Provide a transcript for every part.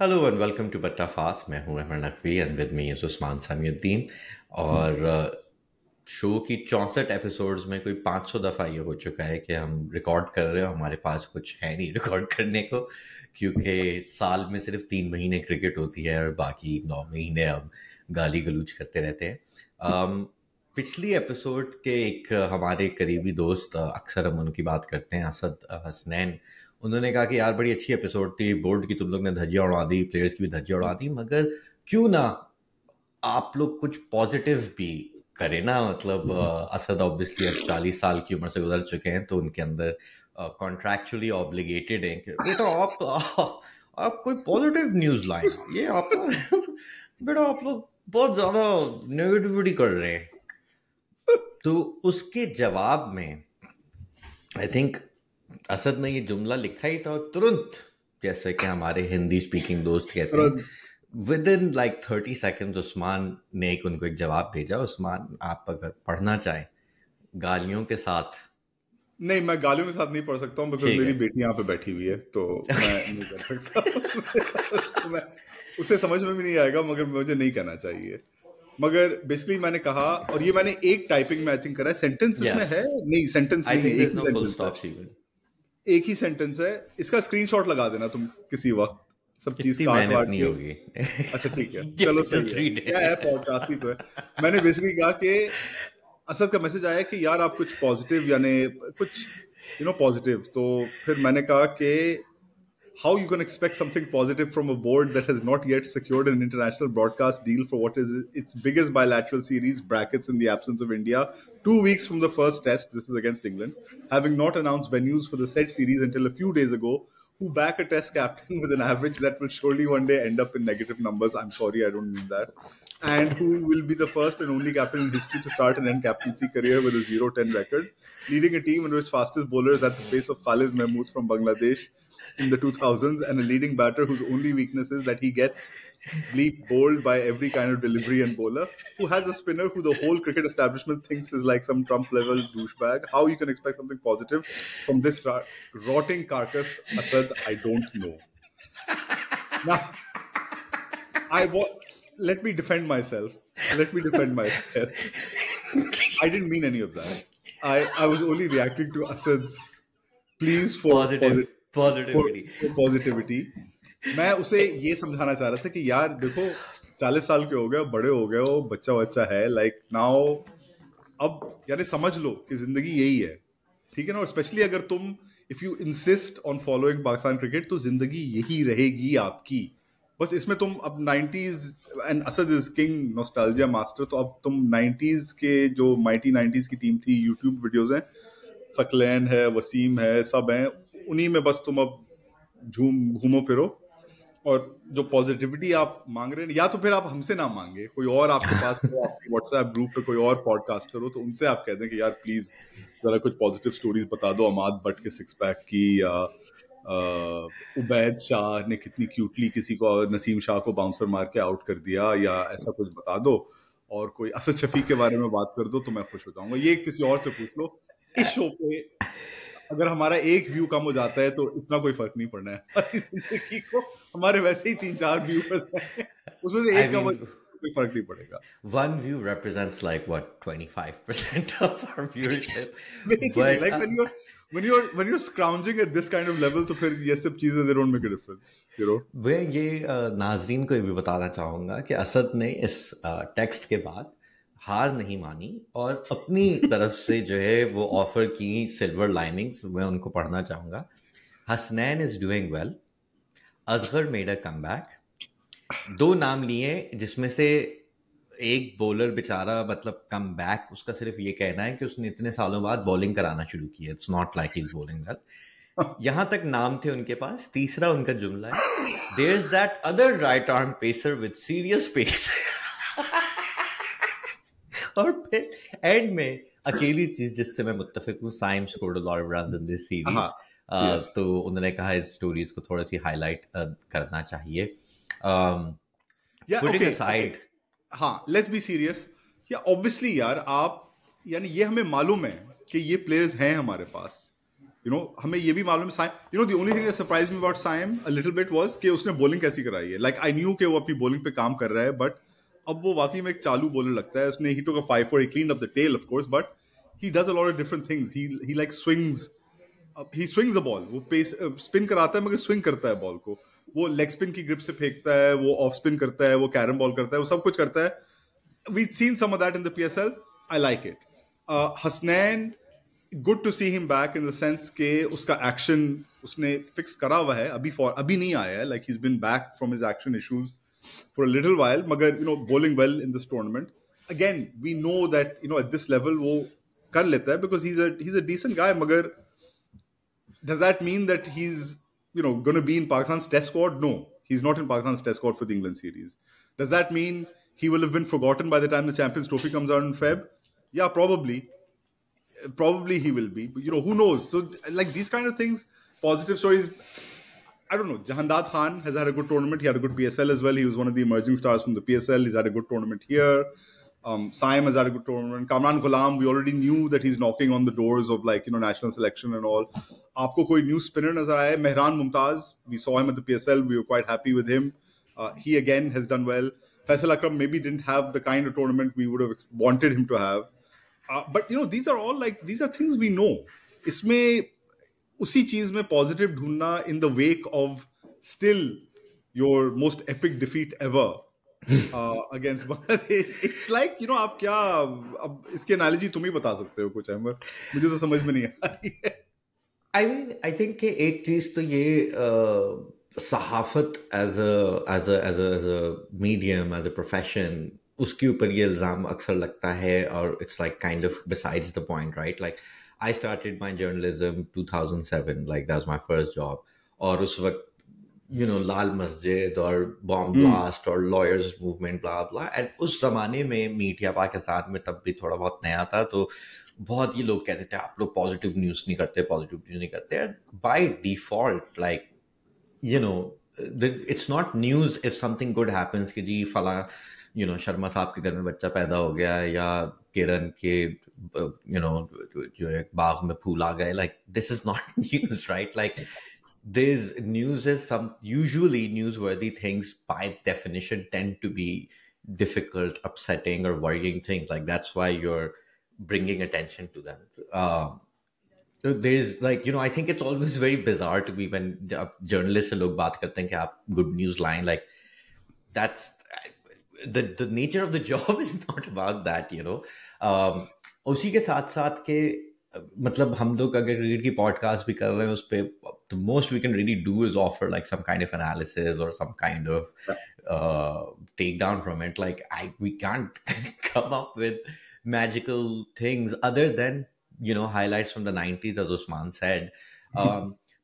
Hello and welcome to बट्टा फास्ट मैं हूं Ahmed Naqvi and with me is Usman Samiuddin और शो uh, की चौंसठ एपिसोड्स में कोई 500 दफ़ा ये हो चुका है कि हम रिकॉर्ड कर रहे हो हमारे पास कुछ है नहीं रिकॉर्ड करने को क्योंकि साल में सिर्फ तीन महीने क्रिकेट होती है और बाकी नौ महीने हम गाली गलूच करते रहते हैं um, पिछली एपिसोड के एक हमारे करीबी दोस्त अक्सर हम उनकी बात करते हैं असद हसनैन उन्होंने कहा कि यार बड़ी अच्छी एपिसोड थी बोर्ड की तुम लोग ने धज्जियाँ उड़ा दी प्लेयर्स की भी धज्जियाँ उड़ा दी मगर क्यों ना आप लोग कुछ पॉजिटिव भी करें ना मतलब असद ऑब्वियसली अब चालीस साल की उम्र से गुजर चुके हैं तो उनके अंदर कॉन्ट्रैक्चुअली ऑब्लिगेटेड हैं कि बेटा आप, आप आप कोई पॉजिटिव न्यूज़ लाए ये आप बेटा आप लोग बहुत ज़्यादा नेगेटिविटी कर रहे हैं तो उसके जवाब में आई थिंक असद ने ये जुमला लिखा ही था और तुरंत जैसे कि हमारे हिंदी स्पीकिंग दोस्त कहते हैं within like thirty second Usman ने एक उनको एक जवाब भेजा उस्मान आप अगर पढ़ना चाहें गालियों के साथ नहीं मैं गालियों के साथ नहीं पढ़ सकता हूँ बिकॉज मेरी बेटी यहाँ पे बैठी हुई है तो मैं नहीं कर सकता तो मैं उसे समझ में भी नहीं आएगा मगर मुझे नहीं कहना चाहिए मगर बेसिकली मैंने कहा और ये मैंने एक टाइपिंग में आई थिंक करा सेंटेंस yes. में है नहीं सेंटेंस नहीं एक ही सेंटेंस no है एक ही सेंटेंस है इसका स्क्रीनशॉट लगा देना तुम किसी वक्त सब चीज काट काट नहीं होगी अच्छा ठीक है चलो सही है क्या है पॉडकास्ट ही तो है मैंने बेसिकली कहा कि असद का मैसेज आया कि यार आप कुछ पॉजिटिव यानी कुछ यू नो पॉजिटिव तो फिर मैंने कहा कि how you can expect something positive from a board that has not yet secured an international broadcast deal for what is its biggest bilateral series brackets in the absence of India, two weeks from the first test, this is against England, having not announced venues for the said series until a few days ago, who back a test captain with an average that will surely one day end up in negative numbers. I'm sorry, I don't mean that. And who will be the first and only captain in history to start and end captaincy career with a 0 10 record, leading a team in which fastest bowlers at the pace of Khalid Mahmood from Bangladesh in the 2000s and a leading batter whose only weakness is that he gets bleep bowled by every kind of delivery and bowler, who has a spinner who the whole cricket establishment thinks is like some Trump level douchebag. How you can expect something positive from this rotting carcass, Asad, I don't know. Now, I wa- let me defend myself. Let me defend myself. I didn't mean any of that. I, I was only reacting to Asad's please for positive. Positivity positivity मैं उसे ये समझाना चाह रहा था कि यार देखो चालीस साल के हो गए बड़े हो गए हो बच्चा बच्चा है लाइक नाउ अब यानी समझ लो कि जिंदगी यही है ठीक है ना और स्पेशली अगर तुम if you insist on following Pakistan cricket तो जिंदगी यही रहेगी आपकी बस इसमें तुम अब nineties and Asad is king nostalgia master तो अब तुम नाइन्टीज के जो माइटी नाइन्टीज की टीम थी यूट्यूब वीडियोज हैं सकलैन है वसीम है सब हैं उन्हीं में बस तुम अब झूम घूमो फिरो और जो पॉजिटिविटी आप मांग रहे हैं या तो फिर आप हमसे ना मांगे कोई और आपके पास हो आपके व्हाट्सएप ग्रुप पे कोई और पॉडकास्टर हो तो उनसे आप कह दें कि यार प्लीज जरा कुछ पॉजिटिव स्टोरीज बता दो अमाद भट्ट के सिक्स पैक की या उबैद शाह ने कितनी क्यूटली किसी को नसीम शाह को बाउंसर मार के आउट कर दिया या ऐसा कुछ बता दो और कोई असद शफी के बारे में बात कर दो तो मैं खुश हो जाऊंगा ये किसी और से पूछ लो इस शो पे अगर हमारा एक व्यू कम हो जाता है तो इतना कोई फर्क नहीं पड़ना है जिंदगी को हमारे वैसे ही तीन चार व्यू हैं उसमें से एक I mean, कम मतलब कोई फर्क नहीं पड़ेगा one view represents like what 25% of viewership like when you when you're when you're scrounging at this kind of level तो फिर ये सब चीजें they don't make a difference you know मैं ये uh, नाजरीन को भी बताना चाहूंगा कि असद ने इस टेक्स्ट uh, के बाद हार नहीं मानी और अपनी तरफ से जो है वो ऑफर की सिल्वर लाइनिंग्स मैं उनको पढ़ना चाहूँगा Hasnain is doing well Asghar made a comeback दो नाम लिए जिसमें से एक बॉलर बेचारा मतलब कम बैक उसका सिर्फ ये कहना है कि उसने इतने सालों बाद बॉलिंग कराना शुरू की है it's not like is bowling well यहाँ तक नाम थे उनके पास तीसरा उनका जुमला है there is that other right arm pacer with serious pace और फिर एंड में अकेली चीज जिससे मैं मुत्तफिक हूँ Saim scored lord lot in this series हाँ, तो उन्होंने कहा इस स्टोरीज को थोड़ा सी हाईलाइट करना चाहिए पुटिंग असाइड हाँ लेट्स बी सीरियस या ऑब्वियसली यार आप यानी ये हमें मालूम है कि ये प्लेयर्स हैं हमारे पास यू you नो know, हमें ये भी मालूम है Saim you know the only thing surprise me about Saim a little bit was कि उसने बॉलिंग कैसी कराई है लाइक आई न्यू कि वो अपनी बॉलिंग पे काम कर रहा है बट अब वो वाकई में एक चालू बोलने लगता है उसने ही took a five for he clean up the tail of course but he does a lot of different things he he like swings he swings a ball वो पेस स्पिन कराता है मगर स्विंग करता है बॉल को वो leg spin की grip से फेंकता है वो ऑफ स्पिन करता है वो कैरम बॉल करता है वो सब कुछ करता है we seen some of that in the P S L I like it Hasnain good to see him back in the sense के उसका एक्शन उसने फिक्स करा हुआ है अभी फॉर अभी नहीं आया है like he is been back from his action issues for a little while magar, you know bowling well in this tournament again we know that you know at this level वो कर लेता है because he's a he's a decent guy Magar, does that mean that he's you know going to be in Pakistan's test squad no he's not in Pakistan's test squad for the England series does that mean he will have been forgotten by the time the Champions Trophy comes out in Feb yeah probably probably he will be but, you know who knows so like these kind of things positive stories I don't know. Jahandad Khan has had a good tournament. He had a good PSL as well. He was one of the emerging stars from the PSL. He's had a good tournament here. Um, Saim has had a good tournament. Kamran Ghulam, we already knew that he's knocking on the doors of like you know national selection and all. Aapko koi new spinner nazar aaye? Mehran Mumtaz, we saw him at the PSL. We were quite happy with him. Uh, he again has done well. Faisal Akram maybe didn't have the kind of tournament we would have wanted him to have. Uh, but you know these are all like these are things we know. Isme उसी चीज में positive ढूंढना in the wake of still your most epic defeat ever against Bangladesh it's like you know आप क्या अब इसकी analogy तुम ही बता सकते हो कुछ अहमद मुझे तो समझ में नहीं आ रही है आई मीन आई थिंक एक चीज तो ये uh, सहाफत as as as as medium as a profession उसके ऊपर ये इल्ज़ाम अक्सर लगता है और it's like kind of besides the point right like I started my journalism 2007 like that my first job और उस वक्त यू नो लाल मस्जिद और बॉम्ब ब्लास्ट hmm. और lawyers movement blah blah and उस जमाने में मीडिया पाकिस्तान में तब भी थोड़ा बहुत नया था तो बहुत ही लोग कहते थे आप लोग पॉजिटिव न्यूज़ नहीं करते पॉजिटिव न्यूज़ नहीं करते and by default like you know it's not news if something good happens कि जी फला you you know know, Sharma साहब के घर में बच्चा पैदा हो गया या किरण के यू नो जो एक बाग में फूल आ गए like this is this news is some usually newsworthy things by definition tend to be difficult upsetting or worrying things like that's why you're bringing attention to them um, there's like you know i think it's always very bizarre to me when journalists and log baat karte hain ki aap good news line like that's the the nature of the job is not about that you know Um, उसी के साथ साथ के मतलब हम लोग अगर read की पॉडकास्ट भी कर रहे हैं उस पर the most we can really do is offer like some kind of analysis और some kind of take down from it like I we can't come up with magical things other than you know highlights from the nineties as Usman said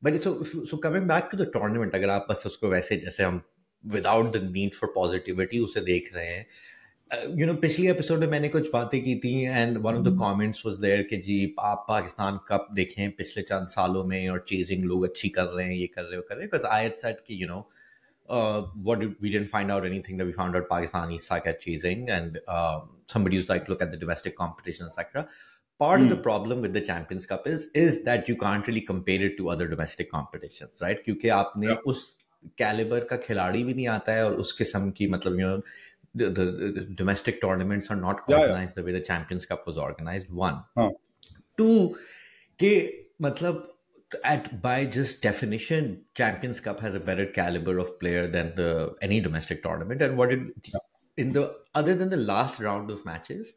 but so so coming back to the tournament अगर आप बस उसको वैसे जैसे हम without the need for positivity उसे देख रहे हैं यू नो पिछले एपिसोड में मैंने कुछ बातें की थी and one of the comments was there कि जी आप पाकिस्तान कप देखें पिछले चंद सालों में और चेजिंग लोग अच्छी कर रहे हैं ये कर रहे हो कर रहे बिकॉज आई सेट कि you know what we didn't find out anything we found out Pakistan is suck at chasing and somebody is like look at the domestic competition etcetera part of the problem with the Champions Cup is is that you can't really compare to other domestic competition right क्योंकि आपने उस calibre का खिलाड़ी भी नहीं आता है और उस किस्म की मतलब you know the, the, domestic tournaments are not organized yeah, yeah. the way the Champions Cup was organized. One, huh. two, ke, matlab, at by just definition, Champions Cup has a better caliber of player than the any domestic tournament. And what did yeah. in the other than the last round of matches,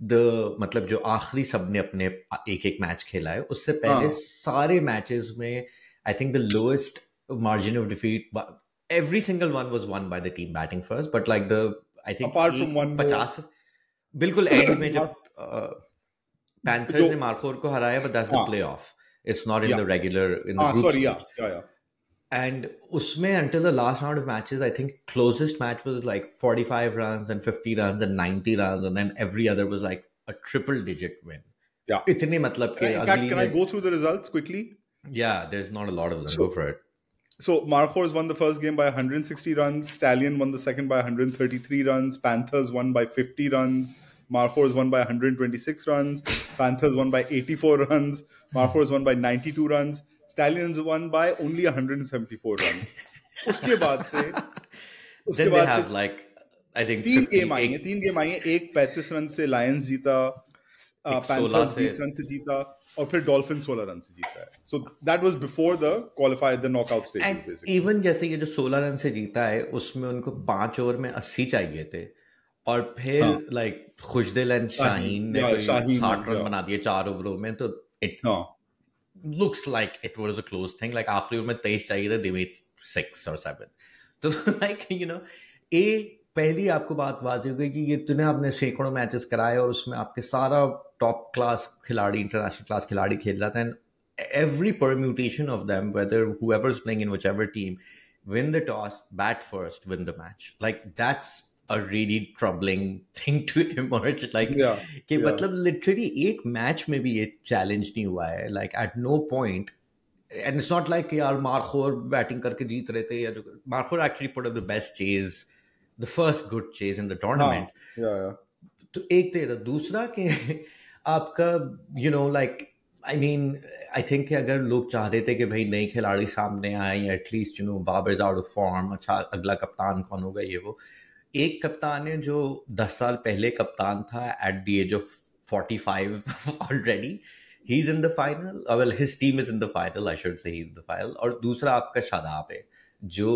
the मतलब जो आखिरी सब ने अपने एक एक match खेला है उससे पहले हाँ. सारे मैचेस में think the lowest margin of defeat, every single one was won by the team batting first but like the I think पचास बिल्कुल एंड में जब पैंथर्स ने मार्कोर को हराया but that's the it's not in the regular in the group sorry yeah yeah and usme until the last round of matches i think closest match was like 45 runs and 50 runs and 90 runs and every other was like a triple digit win yeah itne matlab ke can, can, i go through the results quickly yeah there's not a lot of them go for it so Marhors won the first game by 160 runs. Stallion won the second by 133 runs. Panthers won by 50 runs. Marhors won by 126 runs. Panthers won by 84 runs. Marhors won by 92 runs. Stallions won by only 174 runs. उसके बाद से उसके Then बाद have like I think तीन game आई हैं तीन game आई हैं एक 35 रन से लायंस जीता पैंथर्स 20 रन से जीता और फिर डॉल्फिन सोलह रन से जीता है so that was before the qualified the knockout stage even जैसे ये जो सोलह रन से जीता है उसमें उनको पांच ओवर में अस्सी चाहिए थे और फिर लाइक हाँ। खुशदिल एंड शाहीन ने साठ रन बना दिए चार ओवरों में तो it looks like it was a close thing like आखिरी ओवर में तेईस चाहिए थे दे सिक्स और सेवन तो लाइक यू नो ए पहली आपको बात वाजी हो गई कि ये तुमने आपने सैकड़ों मैचेस कराए और उसमें आपके सारा top class khiladi, international class khiladi khel raha tha, and every permutation of them, whether whoever's playing in whichever team, win the toss, bat first, win the match. Like that's a really troubling thing to emerge. Like, yeah, के yeah. मतलब literally एक match में भी ये challenge नहीं हुआ है. Like at no point. And it's not like यार मारखोर batting करके जीत रहे थे या जो Markhor actually put up the best chase, the first good chase in the tournament. हाँ, yeah, yeah. तो एक तेरा दूसरा के आपका you know like I mean I think अगर लोग चाह रहे थे कि भाई नए खिलाड़ी सामने आए या at least you know Babar is out of form अच्छा अगला कप्तान कौन होगा ये वो एक कप्तान है जो दस साल पहले कप्तान था at the age of forty five already he is in the final well his team is in the final I should say he is the final और दूसरा आपका शादाब है जो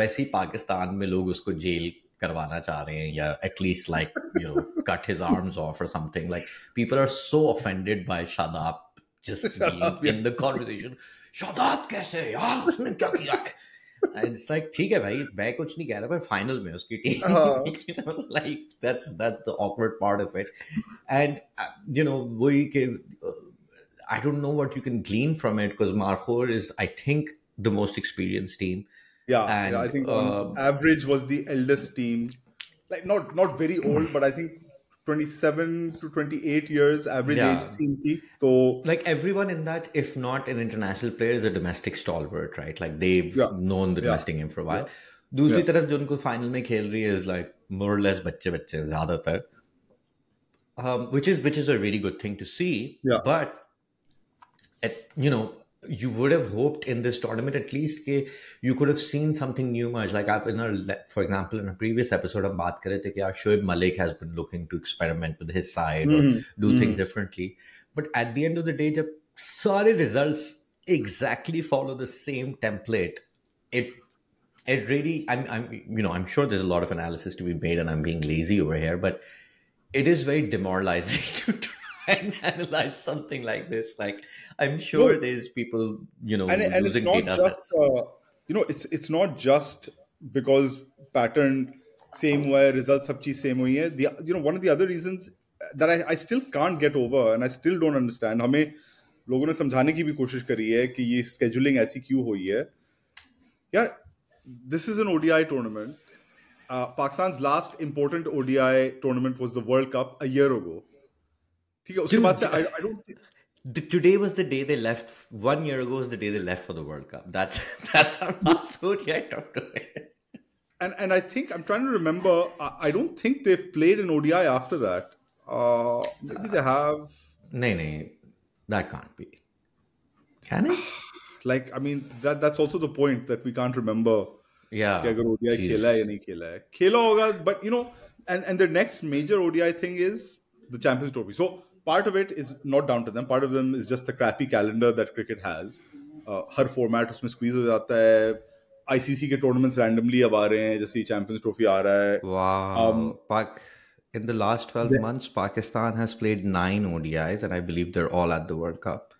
वैसे ही पाकिस्तान में लोग उसको जेल करवाना चाह रहे हैं या at least like you know cut his arms off और something like people are so offended by Shadab just in the conversation Shadab कैसे यार उसने क्या किया है इट्स लाइक ठीक है भाई मैं कुछ नहीं कह रहा पर फाइनल में उसकी team like that's that's the awkward part of it and you know वही के I don't know what you can glean from it because Markhor is I think the most experience team Yeah, and, yeah I think uh, average was the eldest team, like not not very old, but I think 27 to 28 years average yeah. age so like everyone in that if not an international player is a domestic stalwart right like they've yeah. known the yeah. domestic game for a while दूसरी तरफ जो उनको final में खेल रही है is like मोरलेस बच्चे बच्चे ज्यादातर which is which is a really good thing to see but you know you would have hoped in this tournament at least ke you could have seen something new much Like I've in a for example in a previous episode of baat kare the ki ah, Shoaib Malik has been looking to experiment with his side mm or hmm. do mm things differently. But at the end of the day, jab sare results exactly follow the same template, it it really I'm I'm you know I'm sure there's a lot of analysis to be made and I'm being lazy over here, but it is very demoralizing to try and analyze something like this. Like I'm sure there's people, you know, and, and it's not just, uh, you know, it's it's not just because pattern same way results have same way. The you know one of the other reasons that I, I still can't get over and I still don't understand. Hame logon ne samjhane ki bhi koshish kari hai ki ye scheduling aisi kyu hoi hai. Yeah, this is an ODI tournament. Uh, Pakistan's last important ODI tournament was the World Cup a year ago. Dude, I, I don't the, today was the day they left. One year ago was the day they left for the World Cup. That's that's our last ODI talked to it. And and I think I'm trying to remember. I, I don't think they've played an ODI after that. Uh, maybe they have. No, no, that can't be. Can it? like I mean, that that's also the point that we can't remember. Yeah. क्या but you know and and the next major ODI thing is the Champions Trophy. So part of it is not down to them part of them is just the crappy calendar that cricket has uh, format format उसमें squeeze हो जाता randomly ICC के tournaments Champions Trophy. आ रहे हैं जैसे um, in the last 12 yeah. months Pakistan has played 9 ODIs and I believe they're all at the World Cup.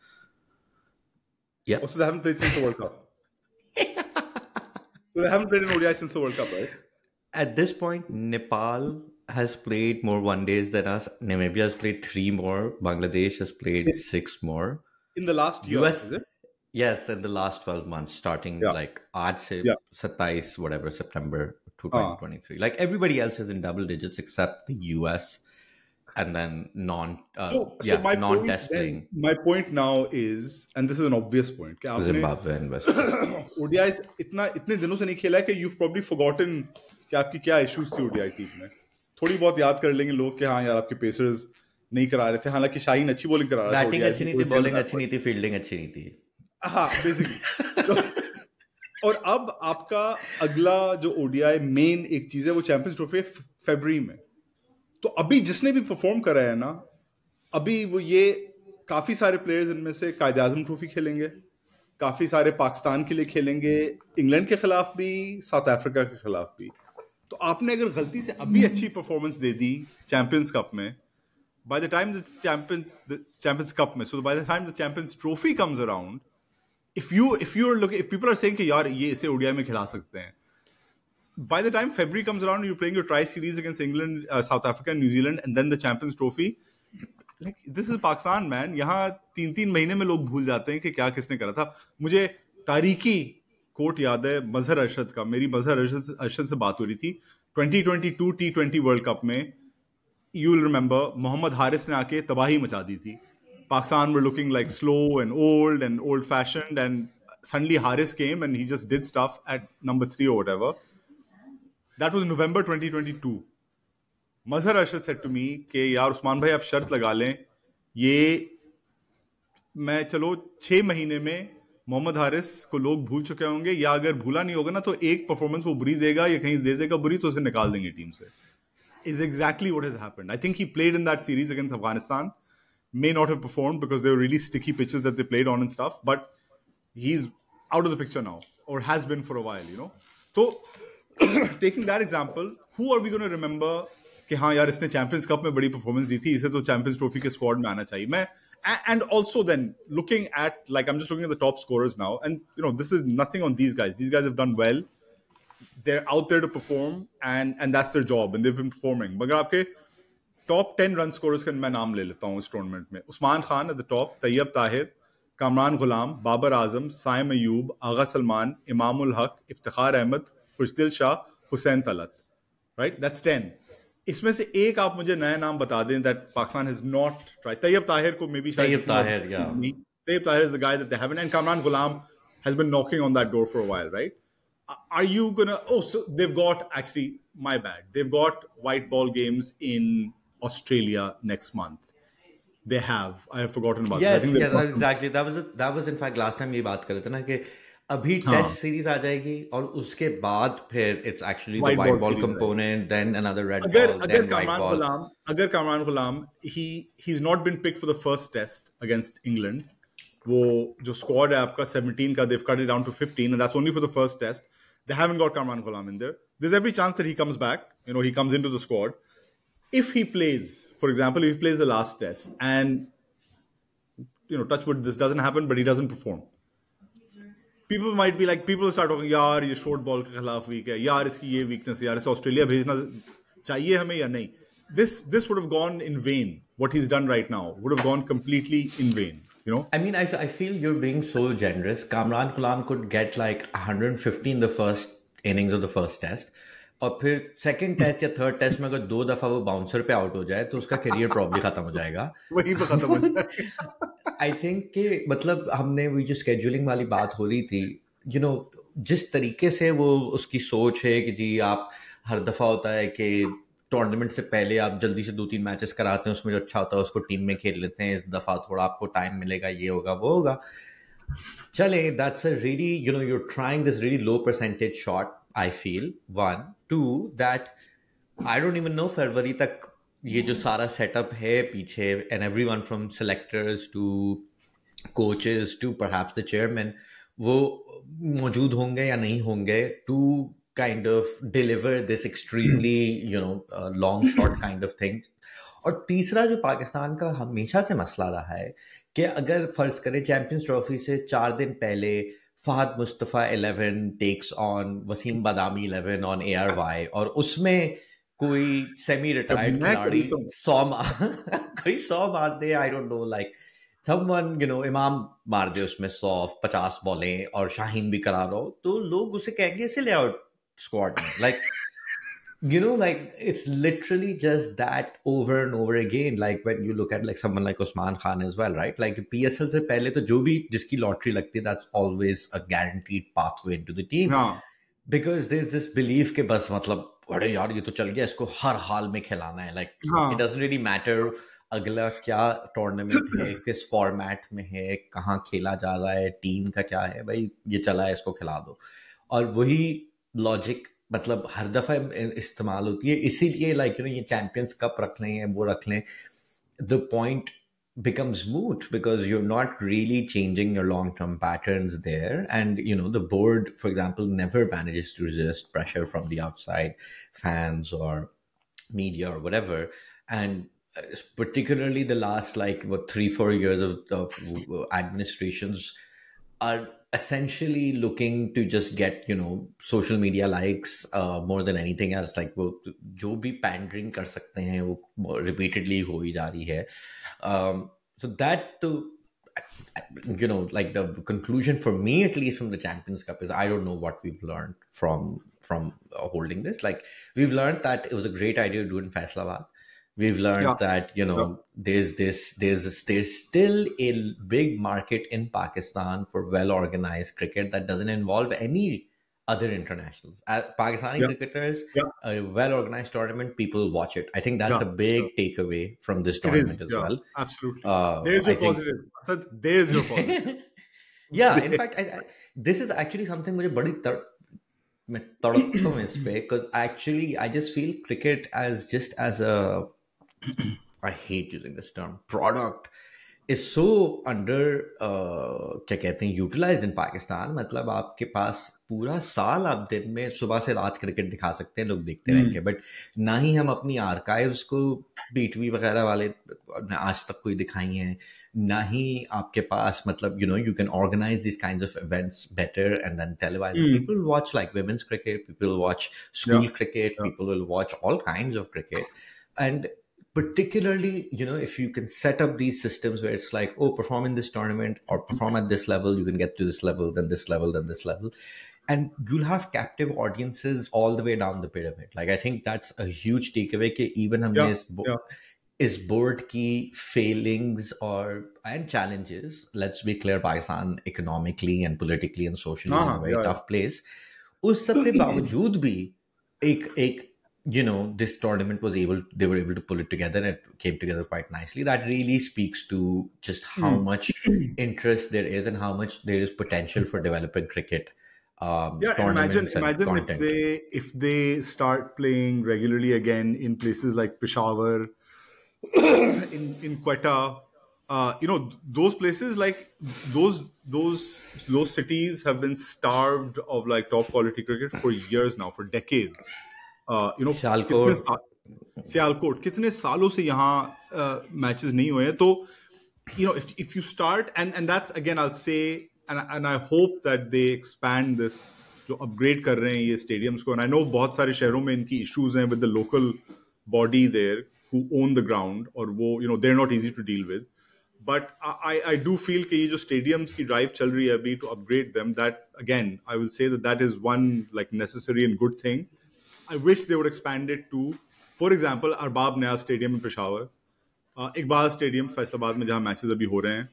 Yeah. Oh, so they haven't played since the World Cup. so they haven't played an ODI since the World Cup, right? At this point Nepal has played more one days than us. Namibia has played three more. Bangladesh has played in, six more. In the last year, US, Yes, in the last 12 months, starting yeah. like I'd say yeah. whatever, September 2023. Ah. Uh, like everybody else is in double digits except the US and then non uh, oh, so, yeah, so my non testing. My point now is, and this is an obvious point, Zimbabwe and West ODI is itna, itne दिनों से नहीं खेला you've probably forgotten कि आपकी क्या issues थी ODI team mein. थोड़ी बहुत याद कर लेंगे लोग कि हाँ यार आपके पेसर्स नहीं करा रहे थे हालांकि शाहीन अच्छी बॉलिंग करा रहा था बैटिंग अच्छी नहीं थी बॉलिंग अच्छी नहीं थी फील्डिंग अच्छी नहीं थी हाँ बेसिकली तो, और अब आपका अगला जो ओडीआई मेन एक चीज है वो चैंपियंस ट्रॉफी फेबरी में तो अभी जिसने भी परफॉर्म करा है ना अभी वो ये काफी सारे प्लेयर्स इनमें से कायद आजम ट्रॉफी खेलेंगे काफी सारे पाकिस्तान के लिए खेलेंगे इंग्लैंड के खिलाफ भी साउथ अफ्रीका के खिलाफ भी तो आपने अगर गलती से अभी अच्छी परफॉर्मेंस दे दी चैंपियंस कप में by the time the champions the champions cup mein, so by the time the champions trophy comes around if you if you're looking if people are saying ki yaar ye ise odi mein khila sakte hain by the time february comes around you're playing your tri series against england uh, south africa new zealand and then the champions trophy like this is pakistan man yahan teen teen mahine mein log bhul jate hain ki kya kisne kara tha mujhe tariki quote याद है मजहर अरशद का मेरी मजहर अरशद अरशद से बात हो रही थी 2022 T World Cup में you will remember Mohammad Haris ने आके तबाही मचा दी थी Pakistan were looking like slow and old and old fashion and suddenly Haris came and he just did stuff at number three or ever that was November twenty Mazhar Arshad said to me के यार उस्मान भाई आप शर्त लगा लें ये मैं चलो छः महीने में मोहम्मद हारिस को लोग भूल चुके होंगे या अगर भूला नहीं होगा ना तो एक परफॉर्मेंस वो बुरी देगा या कहीं दे देगा बुरी तो उसे निकाल देंगे टीम से is exactly what is happen I think he played in that series against Afghanistan may not have perform because they really sticky pitches that they played on and stuff but he is out of the picture now और has been for a while you know तो taking that example who are we gonna remember कि हाँ यार इसने champions Cup में बड़ी performance दी थी इसे तो चैंपियंस ट्रॉफी के स्क्वाड में आना चाहिए मैं and also then looking at like i'm just looking at the top scorers now and you know this is nothing on these guys these guys have done well they're out there to perform and and that's their job and they've been performing but okay top 10 run scorers can my name this tournament mein. usman khan at the top tayyab tahir kamran ghulam babar azam saim ayub agha salman imamul haq iftikhar ahmed Khushdil shah hussein talat right that's 10 इसमें से एक आप मुझे नया नाम बता दें that Pakistan has not try Tayyab Tahir को मे बी शायद तैयब ताहिर या Tayyab Tahir is the guy that they haven't and Kamran Ghulam has been knocking on that door for a while right are you gonna oh so they have got actually my bad they have got white ball games in Australia next month they have I have forgotten about that I think that was that was in fact last time ये बात कर रहे थे ना कि अभी हाँ. Test series आ जाएगी और उसके बाद फिर it's actually the white ball component then another red ball then अगर कामरान गुलाम अगर Kamran Ghulam he he is not been pick for the first test against England वो जो स्क्वाड है आपका 17 का they have cut it down to 15 and that's only for the first test they haven't got Kamran Ghulam in there there is every chance that he comes back you know he comes into the squad if he plays for example if he plays the last test and you know touch wood this doesn't happen but he doesn't perform people might be like people start होगा यार ये short ball के खिलाफ week है यार इसकी ये weakness है यार इसे ऑस्ट्रेलिया भेजना चाहिए हमें या नहीं this this would have gone in vain what he's done right now would have gone completely in vain you know i mean I, I feel you're being so generous kamran Khan could get like 150 in the first innings of the first test और फिर second test या third test में अगर दो दफा वो bouncer पे out हो जाए तो उसका करियर प्रॉब्लम खत्म हो जाएगा वही पे खत्म हो जाएगा आई थिंक कि मतलब हमने वो जो स्केजुलिंग वाली बात हो रही थी यू नो जिस तरीके से वो उसकी सोच है कि जी आप हर दफ़ा होता है कि टूर्नामेंट से पहले आप जल्दी से दो तीन मैचेस कराते हैं उसमें जो अच्छा होता है उसको टीम में खेल लेते हैं इस दफ़ा थोड़ा आपको टाइम मिलेगा ये होगा वो होगा चले that's a really you know you trying this really low percentage shot I feel one two that I don't even know फरवरी तक ये जो सारा सेटअप है पीछे and everyone from selectors to coaches to perhaps the chairman वो मौजूद होंगे या नहीं होंगे to kind of deliver this extremely you know long short kind of thing और तीसरा जो पाकिस्तान का हमेशा से मसला रहा है कि अगर फ़र्ज़ करें चैम्पियंस ट्रॉफी से चार दिन पहले Fahad Mustafa eleven takes on Waseem Badami eleven on A R Y और उसमें कोई सेमी रिटायर्ड खिलाड़ी सौ कोई सौ मार दे I don't know like someone you know Imam मार दे उसमें सौ पचास बॉलें और शाहीन भी करा रहा हो तो लोग उसे कहेंगे इसे ले आओ स्क्वाड में like you know like it's literally just that over and over again like when you look at like someone like Usman Khan as well right like PSL से पहले तो जो भी जिसकी लॉटरी लगती है that's always a guaranteed pathway into the team yeah. because there's this belief के बस मतलब अरे यार ये तो चल गया इसको हर हाल में खिलाना है like it doesn't really matter अगला क्या टूर्नामेंट है किस फॉर्मेट में है कहाँ खेला जा रहा है टीम का क्या है भाई ये चला है इसको खिला दो और वही लॉजिक मतलब हर दफ़ा इस्तेमाल होती है इसीलिए लाइक यू नो ये चैंपियंस कप रख लें वो रख लें the point becomes moot because you're not really changing your long-term patterns there and you know the board for example never manages to resist pressure from the outside fans or media or whatever and uh, particularly the last like what 3 4 years of, of uh, administrations are essentially looking to just get you know social media likes uh, more than anything else like वो जो भी pandering कर सकते repeatedly हो ही um, so that to you know like the conclusion for me at least from the champions cup is i don't know what we've learned from from uh, holding this like we've learned that it was a great idea to do in faisalabad we've learned yeah. that you know yeah. there's this there's there's still a big market in pakistan for well organized cricket that doesn't involve any other internationals uh, pakistani yeah. cricketers a well organized tournament people watch it i think that's a big takeaway from this tournament as well absolutely uh, there's your positive there's your positive yeah in fact I, I, this is actually something which is very because actually i just feel cricket as just as a I hate using this term product is so under क्या कहते हैं utilise इन पाकिस्तान मतलब आपके पास पूरा साल आप दिन में सुबह से रात क्रिकेट दिखा सकते हैं लोग देखते hmm. रहेंगे बट ना ही हम अपनी आर्काइव्स को बी टी वी वगैरह वाले आज तक कोई दिखाई हैं ना ही आपके पास मतलब you know you can organise this kind of events better and then televise people watch like women's cricket people watch school cricket people will watch all kind of cricket and particularly you know if you can set up these systems where it's like oh perform in this tournament or perform at this level you can get to this level then this level then this level and you'll have captive audiences all the way down the pyramid like i think that's a huge takeaway ke even yeah, is, bo- yeah. is board key failings or and challenges let's be clear pakistan economically and politically and socially uh-huh, in a very yeah, tough place us sab ke baवजूद भी एक एक you know this tournament was able they were able to pull it together and it came together quite nicely that really speaks to just how mm. much interest there is and how much there is potential for developing cricket um yeah imagine imagine content. if they if they start playing regularly again in places like peshawar in in quetta uh, you know those places like those those those cities have been starved of like top quality cricket for years now for decades Uh, you know Sialkot कितने सालों से यहाँ matches uh, नहीं हुए हैं तो you know if you start and and and that's again i'll say and, and i hope that they जो upgrade कर रहे हैं ये स्टेडियम्स को एंड आई नो बहुत सारे शहरों में इनकी इश्यूज हैं with the local body there who own the ground और वो you know they're not easy to deal with but I I do feel कि ये जो स्टेडियम्स की ड्राइव चल रही है अभी to upgrade them that again I will say that is one like necessary and good thing I wish they would expand it to, for example, Arbab Naya Stadium in Peshawar, uh, Iqbal Stadium, Faisalabad, mein, jahan matches abhi ho rahe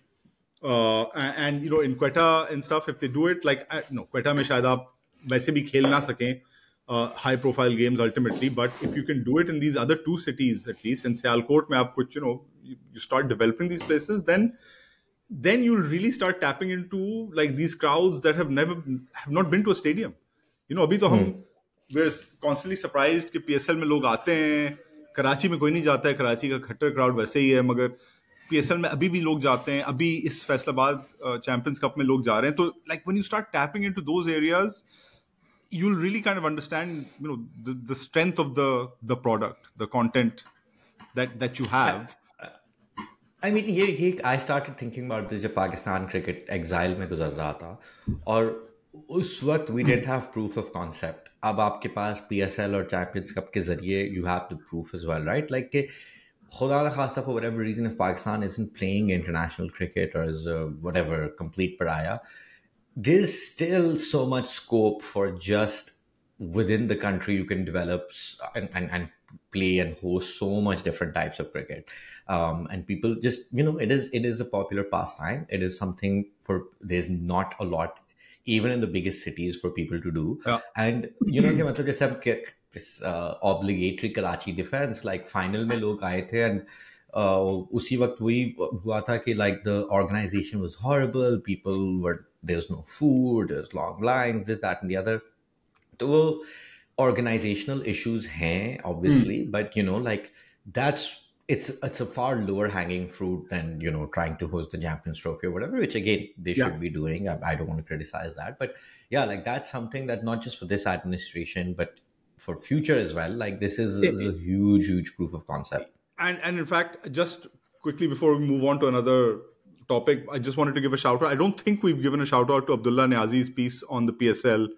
uh, and, you know, in Quetta and stuff, if they do it, like, I, uh, no, Quetta mein shayad aap वैसे भी खेल ना सकें high profile games ultimately but if you can do it in these other two cities at least in Sialkot में आप कुछ you know you then you'll really start tapping into like these crowds that have never have not been to a stadium you know abhi to hum hmm. Constantly surprise कि PSL में लोग आते हैं कराची में कोई नहीं जाता है कराची का खट्टर क्राउड वैसे ही है मगर पीएसएल में अभी भी लोग जाते हैं अभी इस फैसलाबाद चैंपियंस कप में लोग जा रहे हैं तो like one you start tapping to those areas you really can't understand you know the strength of the the product the content that that you have I mean ये ये I start thinking about this जब Pakistan cricket exile में गुजर रहा था और उस वक्त we didn't have proof of concept अब आपके पास पी और चैम्पियंस कप के ज़रिए you have to proof is well right like के खुदा खासा for ever reason if Pakistan is in playing international cricket और इज़ वट एवर कम्प्लीट पर आया there is still so much scope for just within the country you can develop and, and, and play and host so much different types of cricket um, and people just you know it is it is a popular pastime it is something for there's not a lot even in the biggest cities for people to do. Yeah. And you know कि मतलब जैसे हम this uh, obligatory Karachi defense like final में लोग आए and uh, उसी वक्त वही हुआ like the organization was horrible people were there's no food there's long lines this that and the other तो organizational issues obviously mm. but you know like that's it's it's a far lower hanging fruit than you know trying to host the champions trophy or whatever which again they yeah. should be doing I, I, don't want to criticize that but yeah like that's something that not just for this administration but for future as well like this is, a huge huge proof of concept and and in fact just quickly before we move on to another topic i just wanted to give a shout out i don't think we've given a shout out to abdullah niazi's piece on the psl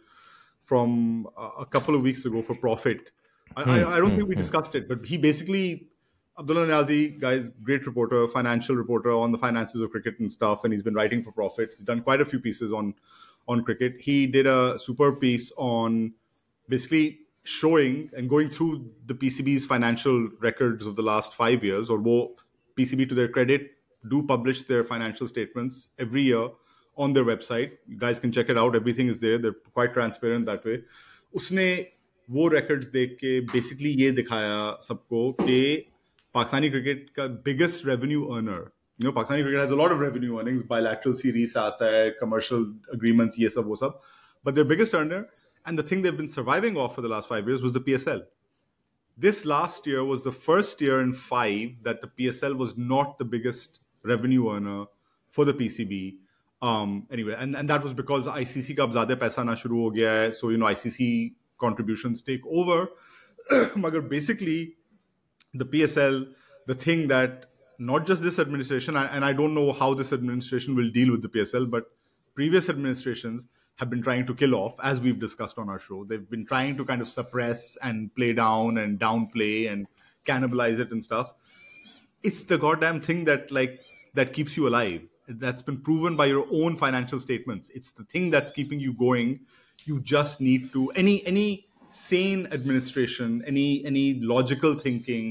from a couple of weeks ago for profit I, I, hmm, don't hmm, think we hmm. discussed it, but he basically Abdullah Niazi, guys, great reporter, financial reporter on the finances of cricket and stuff, and he's been writing for profit. He's done quite a few pieces on on cricket. He did a superb piece on basically showing and going through the PCB's financial records of the last five years, or more PCB to their credit, do publish their financial statements every year on their website. You guys can check it out. Everything is there. They're quite transparent that way. उसने वो records देख basically ये दिखाया सबको कि Pakistani cricket biggest revenue earner. You know, Pakistani cricket has a lot of revenue earnings, bilateral series आता commercial agreements yes, सब वो but their biggest earner and the thing they've been surviving off for the last five years was the PSL. This last year was the first year in five that the PSL was not the biggest revenue earner for the PCB. Um, anyway, and, and that was because ICC ka zyada paisa na shuru ho gaya hai, so you know ICC contributions take over. But basically the PSL, the thing that not just this administration, and I don't know how this administration will deal with the PSL, but previous administrations have been trying to kill off, as we've discussed on our show. They've been trying to kind of suppress and play down and downplay and cannibalize it and stuff. It's the goddamn thing that like that keeps you alive. That's been proven by your own financial statements. It's the thing that's keeping you going. You just need to any any sane administration, any any logical thinking,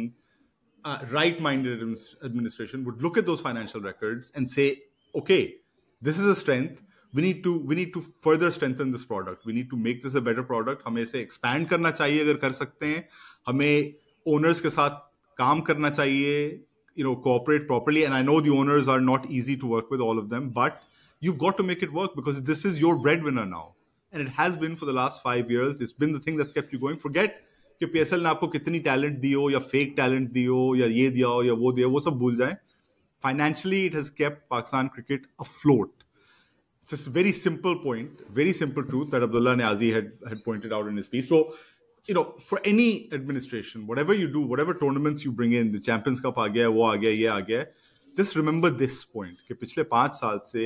uh, right-minded administration would look at those financial records and say, okay, this is a strength. We need to we need to further strengthen this product. We need to make this a better product. हमें इसे expand करना चाहिए अगर कर सकते हैं. हमें owners के साथ काम करना चाहिए. You know, cooperate properly. And I know the owners are not easy to work with all of them, but you've got to make it work because this is your breadwinner now and it has been for the last five years. It's been the thing that's kept you going. Forget कि PSL ने आपको कितनी talent दी हो या fake talent, दी हो या ये दिया हो या वो दिया वो सब भूल जाए financially it has kept Pakistan cricket afloat it's very simple point very had, had pointed out in his piece. So, you know, for any administration, whatever you do, whatever tournaments you bring in, the Champions Cup आ गया वो आ गया ये आ गया just remember this point कि पिछले पांच साल से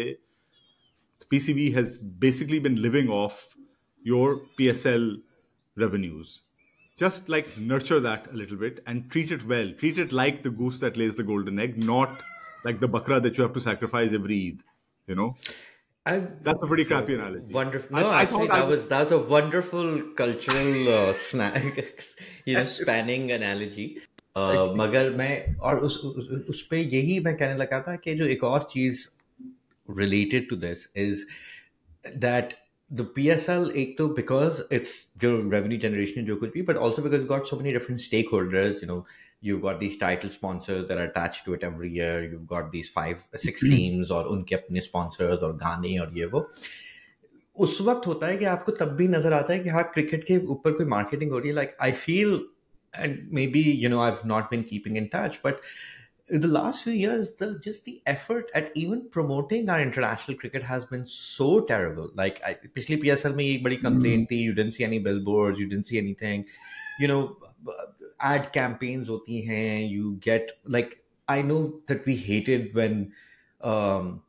PCB has basically been living off your PSL revenues. Just like nurture that a little bit and treat it well. Treat it like the goose that lays the golden egg, not like the bakra that you have to sacrifice every Eid. You know, that's a pretty crappy analogy. Wonderful. No, I, I actually, that I... was that was a wonderful cultural uh, snack, you know, spanning analogy. Uh, मगर मैं और उस उस, उस यही मैं कहने लगा था कि जो एक और चीज़ related to this is that the PSL ek to because it's your revenue generation jo kuch bhi, but also because you've got so many different stakeholders, you know, you've got these title sponsors that are attached to it every year, you've got these five uh, six hmm. teams or unke apne sponsors or Ghani or yevo. उस वक्त होता है कि आपको तब भी नजर आता है कि हाँ क्रिकेट के ऊपर कोई मार्केटिंग हो रही है like I feel and maybe you know I have not been keeping in touch but in the last few years, the just the effort at even promoting our international cricket has been so terrible. Like, especially PSL, me, everybody complaint mm-hmm. You didn't see any billboards. You didn't see anything. You know, ad campaigns hoti hain. You get like I know that we hated when. Um,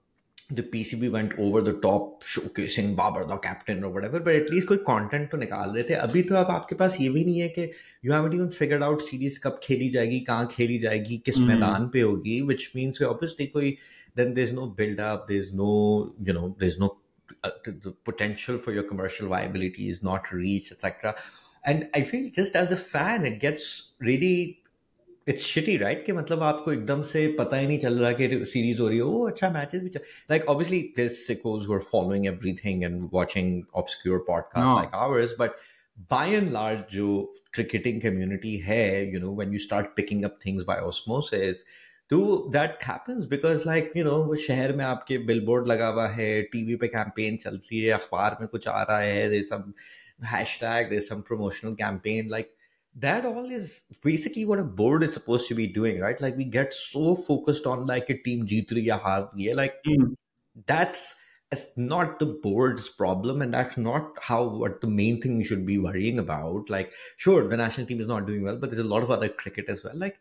the PCB went over the top showcasing Babar the captain or whatever but at least कोई content तो निकाल रहे थे अभी तो अब आपके पास ये भी नहीं है कि you haven't even figured out series कब खेली जाएगी कहाँ खेली जाएगी किस mm. मैदान पे होगी which means obviously कोई then there's no build up there's no you know there's no uh, the potential for your commercial viability is not reached etc and I feel just as a fan it gets really it's shitty right कि मतलब आपको एकदम से पता ही नहीं चल रहा कि सीरीज हो रही हो वो अच्छा मैचेस भी like obviously this because we're following everything and watching obscure podcast like ours but by and large जो क्रिकेटिंग कम्युनिटी है you know when you start picking up things by osmosis तो that happens because like you know शहर में आपके billboard लगा हुआ है TV पे कैंपेन चल रही है अखबार में कुछ आ रहा है they some hashtag they some promotional campaign like that all is basically what a board is supposed to be doing, right? Like we get so focused on like a team G3 or hard yeah, like mm. that's it's not the board's problem and that's not how what the main thing we should be worrying about. Like, sure, the national team is not doing well, but there's a lot of other cricket as well. Like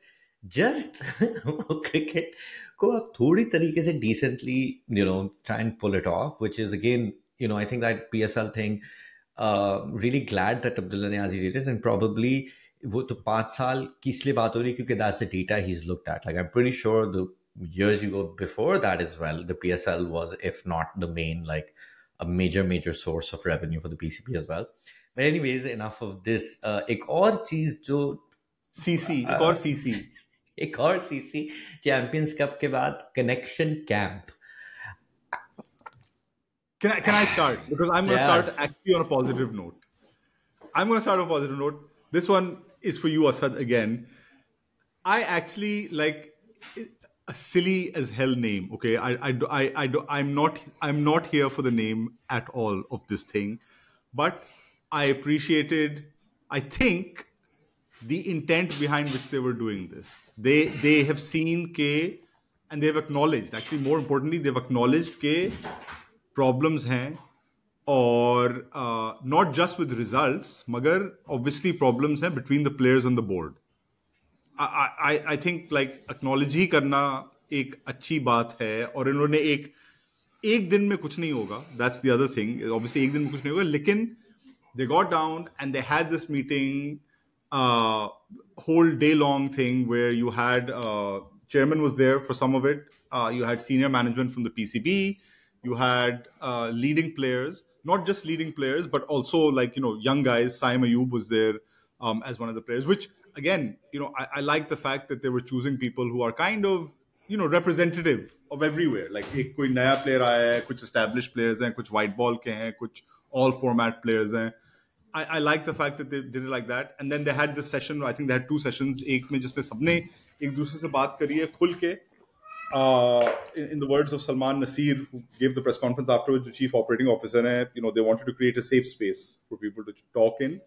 just oh, cricket go up thodi tarike se decently, you know, try and pull it off, which is again, you know, I think that PSL thing, uh, really glad that Abdullah Niazi did it and probably वो तो पाँच साल की इसलिए बात हो रही है क्योंकि that's the data he is looked at like I am pretty sure the years you go before that as well the psl was if not the main like a major major source of revenue for the PCB as well but anyways enough of this uh, ek aur cheez jo cc uh, ek cc एक और CC champions Cup के बाद connection camp Can I, can I start? Because I'm going to yes. start actually on a positive note. I'm going to start on a positive note. This one is for you, Asad, again. I actually like a silly as hell name. Okay, I, I, I, I, I'm not, I'm not here for the name at all of this thing, but I appreciated. I think the intent behind which they were doing this. They, they have seen K, and they've acknowledged. Actually, more importantly, they've acknowledged K problems और not just with results मगर obviously problems हैं between the players on the board I I think like acknowledge ही करना एक अच्छी बात है और इन्होंने एक एक दिन में कुछ नहीं होगा that's the other thing obviously एक दिन में कुछ नहीं होगा लेकिन they got down and they had this meeting whole day long thing where you had uh, chairman was there for some of it. Uh, you had senior management from the PCB. You had uh, leading players not just leading players, but also like you know young guys. Saim Ayub was there um, as one of the players, which again, you know, I, I like the fact that they were choosing people who are kind of you know representative of everywhere. Like एक कोई player आया है, established players हैं, कुछ white ball के हैं, कुछ all format players I like the fact that they did it like that, and then they had this session. I think they had two sessions. एक में जिसमें सबने एक दूसरे से बात करी है खुल के Uh, in, in, the words of Salman Nasir, who gave the press conference afterwards, the chief operating officer, and you know they wanted to create a safe space for people to talk in.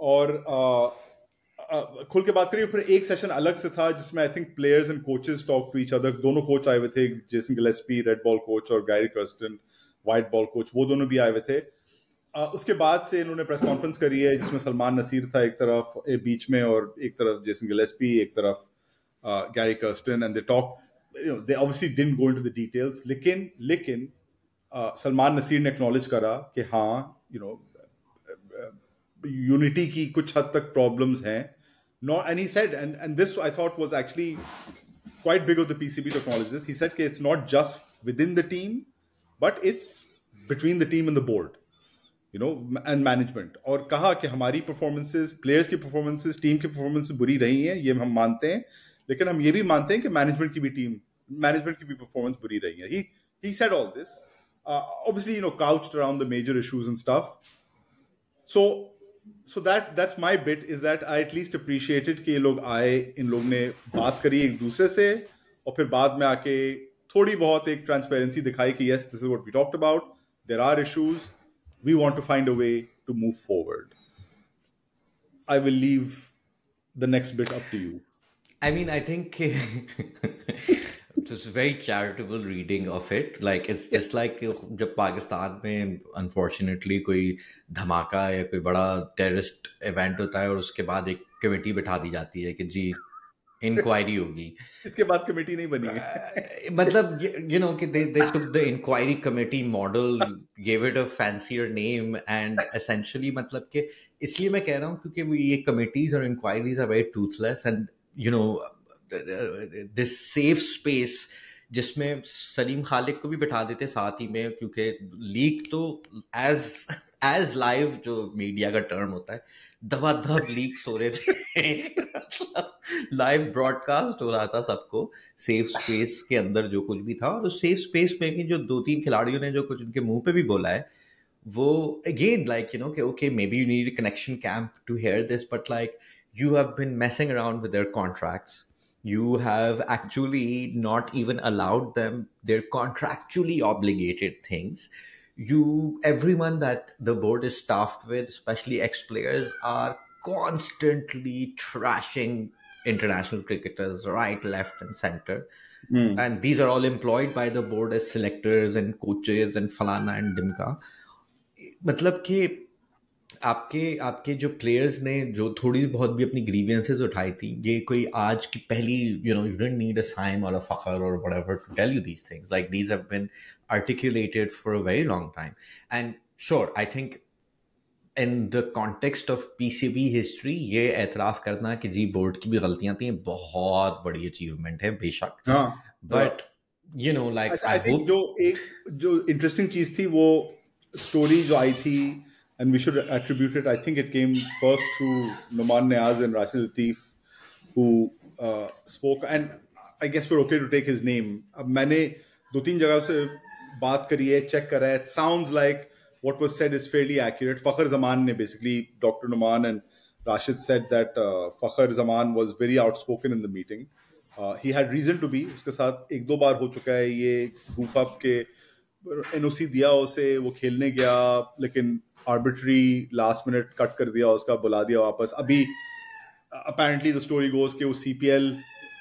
और खुल के बात करिए फिर एक session अलग से था जिसमें I think players and coaches talk to each other दोनों कोच आए हुए थे Jason Gillespie red ball coach और Gary Kirsten white ball coach वो दोनों भी आए हुए थे uh, उसके बाद से इन्होंने प्रेस कॉन्फ्रेंस करी है जिसमें सलमान नसीर था एक तरफ एक बीच में और एक तरफ जेसन गिलेस्पी एक तरफ Gary Kirsten and they talk you know, they obviously didn't go into the details. लेकिन uh, Salman Nasir acknowledged ने एक्नॉलेज करा you know, you know unity की not and he said and and this i thought was actually quite big of the pcb to acknowledge this he said it's not just within the team but it's between the team and the board you know and management Or कहा कि हमारी performances players की performances team की performances बुरी रही हैं ये हम मानते लेकिन हम ये भी मानते हैं कि मैनेजमेंट की भी टीम मैनेजमेंट की भी परफॉर्मेंस बुरी रही है ही he said all this uh, obviously you know couched around the major issues and so so so that that's my bit is that i at कि ये लोग आए इन लोग ने बात करी एक दूसरे से और फिर बाद में आके थोड़ी बहुत एक ट्रांसपेरेंसी दिखाई कि yes this is what we talked about there are issues we want to find a way to move forward I will leave the next bit up to you I mean, I think it's a very charitable reading of it. Like, it's just like when uh, Pakistan, unfortunately, कोई धमाका या कोई बड़ा terrorist event होता है और उसके बाद एक committee बिठा दी जाती है कि जी inquiry होगी. इसके बाद committee नहीं बनी uh, मतलब you know कि they took the inquiry committee model, gave it a fancier name and essentially मतलब कि इसलिए मैं कह रहा हूँ क्योंकि ये committees और inquiries are very toothless and you know this safe space जिसमें सलीम खालिक को भी बिठा देते साथ ही में क्योंकि लीक तो एज एज लाइव जो मीडिया का टर्म होता है दबा दब लीक्स हो रहे थे लाइव मतलब ब्रॉडकास्ट हो रहा था सबको सेफ स्पेस के अंदर जो कुछ भी था और उस सेफ स्पेस में भी जो दो तीन खिलाड़ियों ने जो कुछ उनके मुंह पे भी बोला है वो अगेन लाइक यू नो कि okay maybe you need connection camp to hear this but like you have been messing around with their contracts. You have actually not even allowed them their contractually obligated things. You, everyone that the board is staffed with, especially ex players, are constantly trashing international cricketers right, left, and center. Mm. And these are all employed by the board as selectors and coaches and falana and dimka. मतलब कि आपके आपके जो players ने जो थोड़ी बहुत भी अपनी ग्रीवियंसेस उठाई थी ये कोई आज की पहली you know you don't need a Saim और अ फखर और whatever to tell you these things like these have been articulated for a very long time and sure I think in the context of P C B history ये एतराफ़ करना कि जी board की भी गलतियां थी बहुत बड़ी अचीवमेंट है बेशक but you know like I think जो एक जो इंटरेस्टिंग चीज थी वो स्टोरी जो आई थी and we should attribute it. I think it came first through Noman Niaz and Rashid Latif, who uh, spoke. And I guess we're okay to take his name. अब मैंने दो तीन जगह से बात करी है चेक करा है sounds like what was said is fairly accurate. Fakhar Zaman ne basically, Dr. Noman and Rashid said that uh, Fakhar Zaman was very outspoken in the meeting. Uh, he had reason to be. उसके साथ एक दो बार हो चुका है ये goof up के uh, एन दिया उसे वो खेलने गया लेकिन आर्बिट्री लास्ट मिनट कट कर दिया उसका बुला दिया वापस अभी अपेरेंटली द स्टोरी गोज के उस सी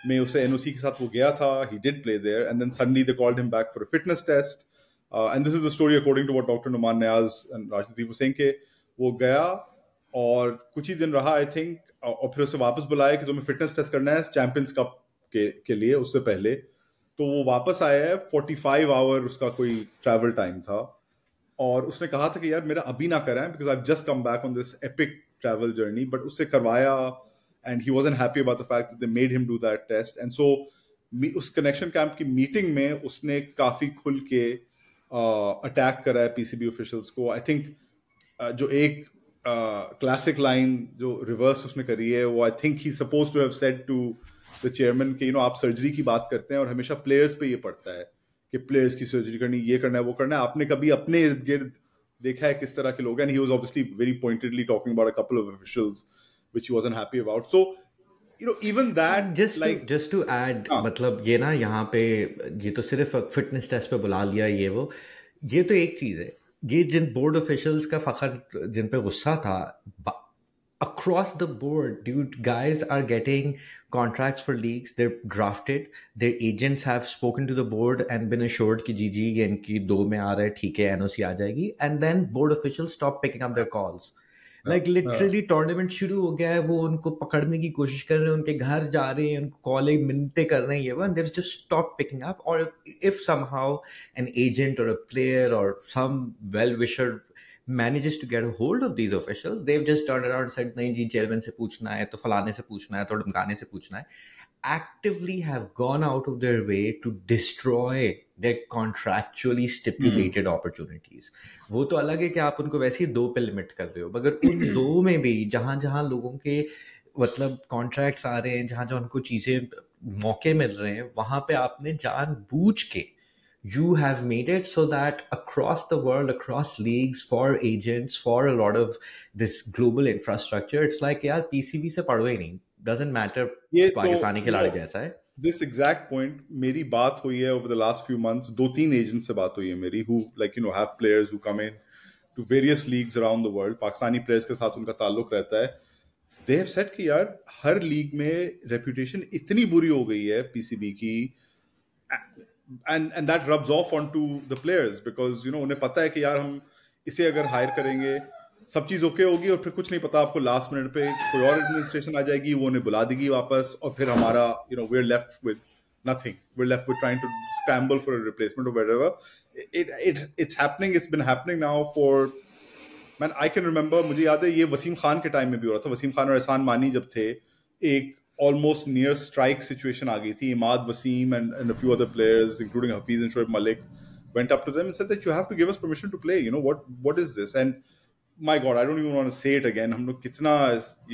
में उसे एन के साथ वो गया था he did play there and then suddenly they called him back for fitness test and this is the story according to what doctor Numan Niaz and Rajdeep Singh के वो गया और कुछ ही दिन रहा आई थिंक और फिर उसे वापस बुलाया कि तुम्हें फिटनेस टेस्ट करना है चैंपियंस कप के, के लिए उससे पहले तो वो वापस आया है फोर्टी फाइव आवर उसका कोई ट्रैवल टाइम था और उसने कहा था कि यार मेरा अभी ना कराएं because I just come back on this epic travel journey but उससे करवाया and he was unhappy about the fact they made him do that test and so उस कनेक्शन कैंप की मीटिंग में उसने काफ़ी खुल के अटैक uh, करा है पीसीबी ऑफिशियल्स को आई थिंक uh, जो एक क्लासिक uh, लाइन जो रिवर्स उसने करी है वो I think he suppose to have said to the chairman के यू नो आप सर्जरी की बात करते हैं और हमेशा प्लेयर्स पे ये पड़ता है कि प्लेयर्स की सर्जरी करनी ये करना है वो करना है आपने कभी अपने इर्द गिर्द देखा है किस तरह के लोग and he was obviously very pointedly talking about a couple of officials which he wasn't happy about so you know even that just like just to add मतलब ये ना यहाँ पे ये तो सिर्फ फिटनेस टेस्ट पे बुला लिया ये वो ये तो एक चीज़ है ये जिन बोर्ड ऑफिशियल्स का फ़खर जिन पे गुस्सा था across the board, dude, guys are getting contracts for leagues. They're drafted. Their agents have spoken to the board and been assured that GG and ki do me are okay, NOC aajayegi. And then board officials stop picking up their calls. Like literally uh, tournament shuru ho gaya hai, wo unko pakadne ki koshish kar rahe hain, unke ghar ja rahe hain, unko calling minte kar rahe and they've just stopped picking up. Or if somehow an agent or a player or some well-wisher manages to get hold of these official they've just turn around said नहीं जी chairman से पूछना है तो फलाने से पूछना है तो ढमकाने से पूछना है actively have gone out of their way to destroy their contractually stipulated opportunities वो तो अलग है कि आप उनको वैसे ही दो पे लिमिट कर रहे हो मगर उन hmm. दो में भी जहाँ जहाँ लोगों के मतलब कॉन्ट्रैक्ट्स आ रहे हैं जहाँ जहाँ उनको चीज़ें मौके मिल रहे हैं वहाँ पे आपने जान बूझ के you have made it so that across the world, across leagues, for agents, for a lot of this global infrastructure, it's like, yeah, PCB se padhoi nahi. Doesn't matter Pakistani ke laad kaisa This exact point, meri baat hui over the last few months, do teen agents se baat hui hai meri, who like, you know, have players who come in to various leagues around the world. Pakistani players ke saath unka They have said ki, yaar, har league mein reputation itni buri ho gayi hai and and that rubs off on to the players because you know उन्हें पता है कि यार हम इसे अगर higher करेंगे सब चीज़ ओके होगी और फिर कुछ नहीं पता आपको लास्ट मिनट पे कोई और एडमिनिस्ट्रेशन आ जाएगी वो उन्हें बुला देगी वापस और फिर हमारा you know we're left with nothing We're left with trying to scramble for a replacement or whatever. It, it it's happening. It's been happening now for man. I can remember. मुझे याद है ये वसीम खान के टाइम में भी हो रहा था. वसीम खान और एहसान मानी जब थे एक almost near strike situation आ गई थी Imad and and a few other players including Hafiz and Shoaib Malik went up to them and said that you have to give us permission to play you know what what is this and my god I don't even want to say it again हम लोग कितना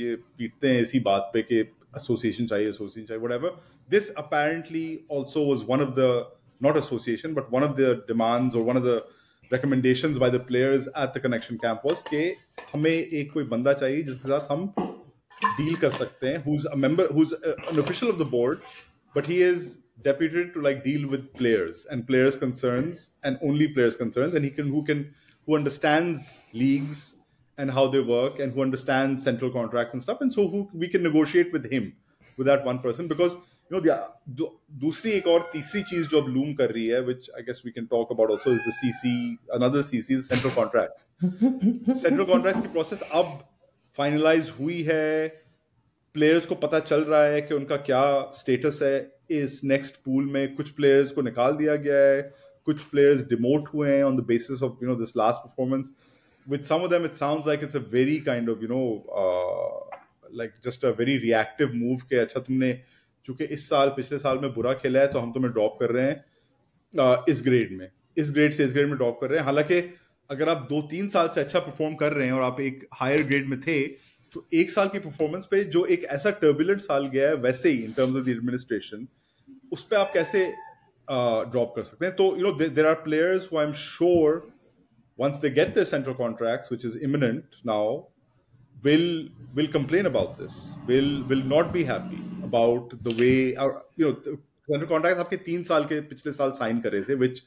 ये पीटते हैं इसी बात पे कि association association whatever this apparently also was one of the not association but one of the demands or one of the recommendations by the players at the connection camp was कि हमें एक कोई बंदा चाहिए जिसके Deal कर सकते who's a member who's an official of the board but he is deputed to like deal with players and players concerns and only players concerns and he can who can who understands leagues and how they work and who understands central contracts and stuff and so who we can negotiate with him with that one person because you know the दूसरी एक और तीसरी चीज जो अब loom कर रही है which I guess we can talk about also is the CC another CC is central contracts central contracts की process अब फाइनलाइज हुई है प्लेयर्स को पता चल रहा है कि उनका क्या स्टेटस है इस नेक्स्ट पूल में कुछ प्लेयर्स को निकाल दिया गया है कुछ प्लेयर्स डिमोट हुए हैं on the basis of you know this last performance with some of them it sounds like it's a very kind of you know like just a very reactive move के अच्छा तुमने चूंकि इस साल पिछले साल में बुरा खेला है तो हम तुम्हें ड्रॉप कर रहे हैं uh, इस ग्रेड में इस ग्रेड से इस ग्रेड में ड्रॉप कर रहे हैं हालांकि अगर आप दो तीन साल से अच्छा परफॉर्म कर रहे हैं और आप एक हायर ग्रेड में थे तो एक साल की परफॉर्मेंस पे जो एक ऐसा टर्बुलेंट साल गया है वैसे ही in terms of the administration उस पर आप कैसे ड्रॉप uh, कर सकते हैं तो you know there are players I am sure once they get their central contract which is imminent now will will complain about this will will not be happy about the way you know central contract आपके तीन साल के पिछले साल sign करे थे which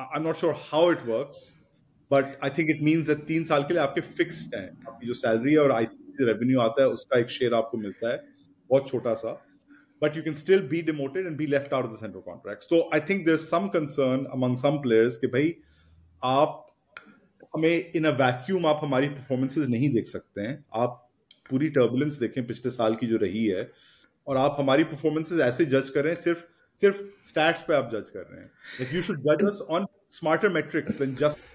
I am not sure how it works but I think it means that तीन साल के लिए आपके फिक्स हैं आपकी जो सैलरी है और आईसीसी रेवेन्यू आता है उसका एक शेयर आपको मिलता है बहुत छोटा सा but you can still be demoted and be left out of the central contract तो I think there some concern among some players कि भाई आप हमें इन अ वैक्यूम आप हमारी परफॉर्मेंसेज नहीं देख सकते हैं आप पूरी टर्बुलेंस देखें पिछले साल की जो रही है और आप हमारी परफॉर्मेंसेज ऐसे जज कर रहे हैं सिर्फ सिर्फ स्टैट्स पे आप जज कर रहे हैं यू शुड जज us on smarter metrics than just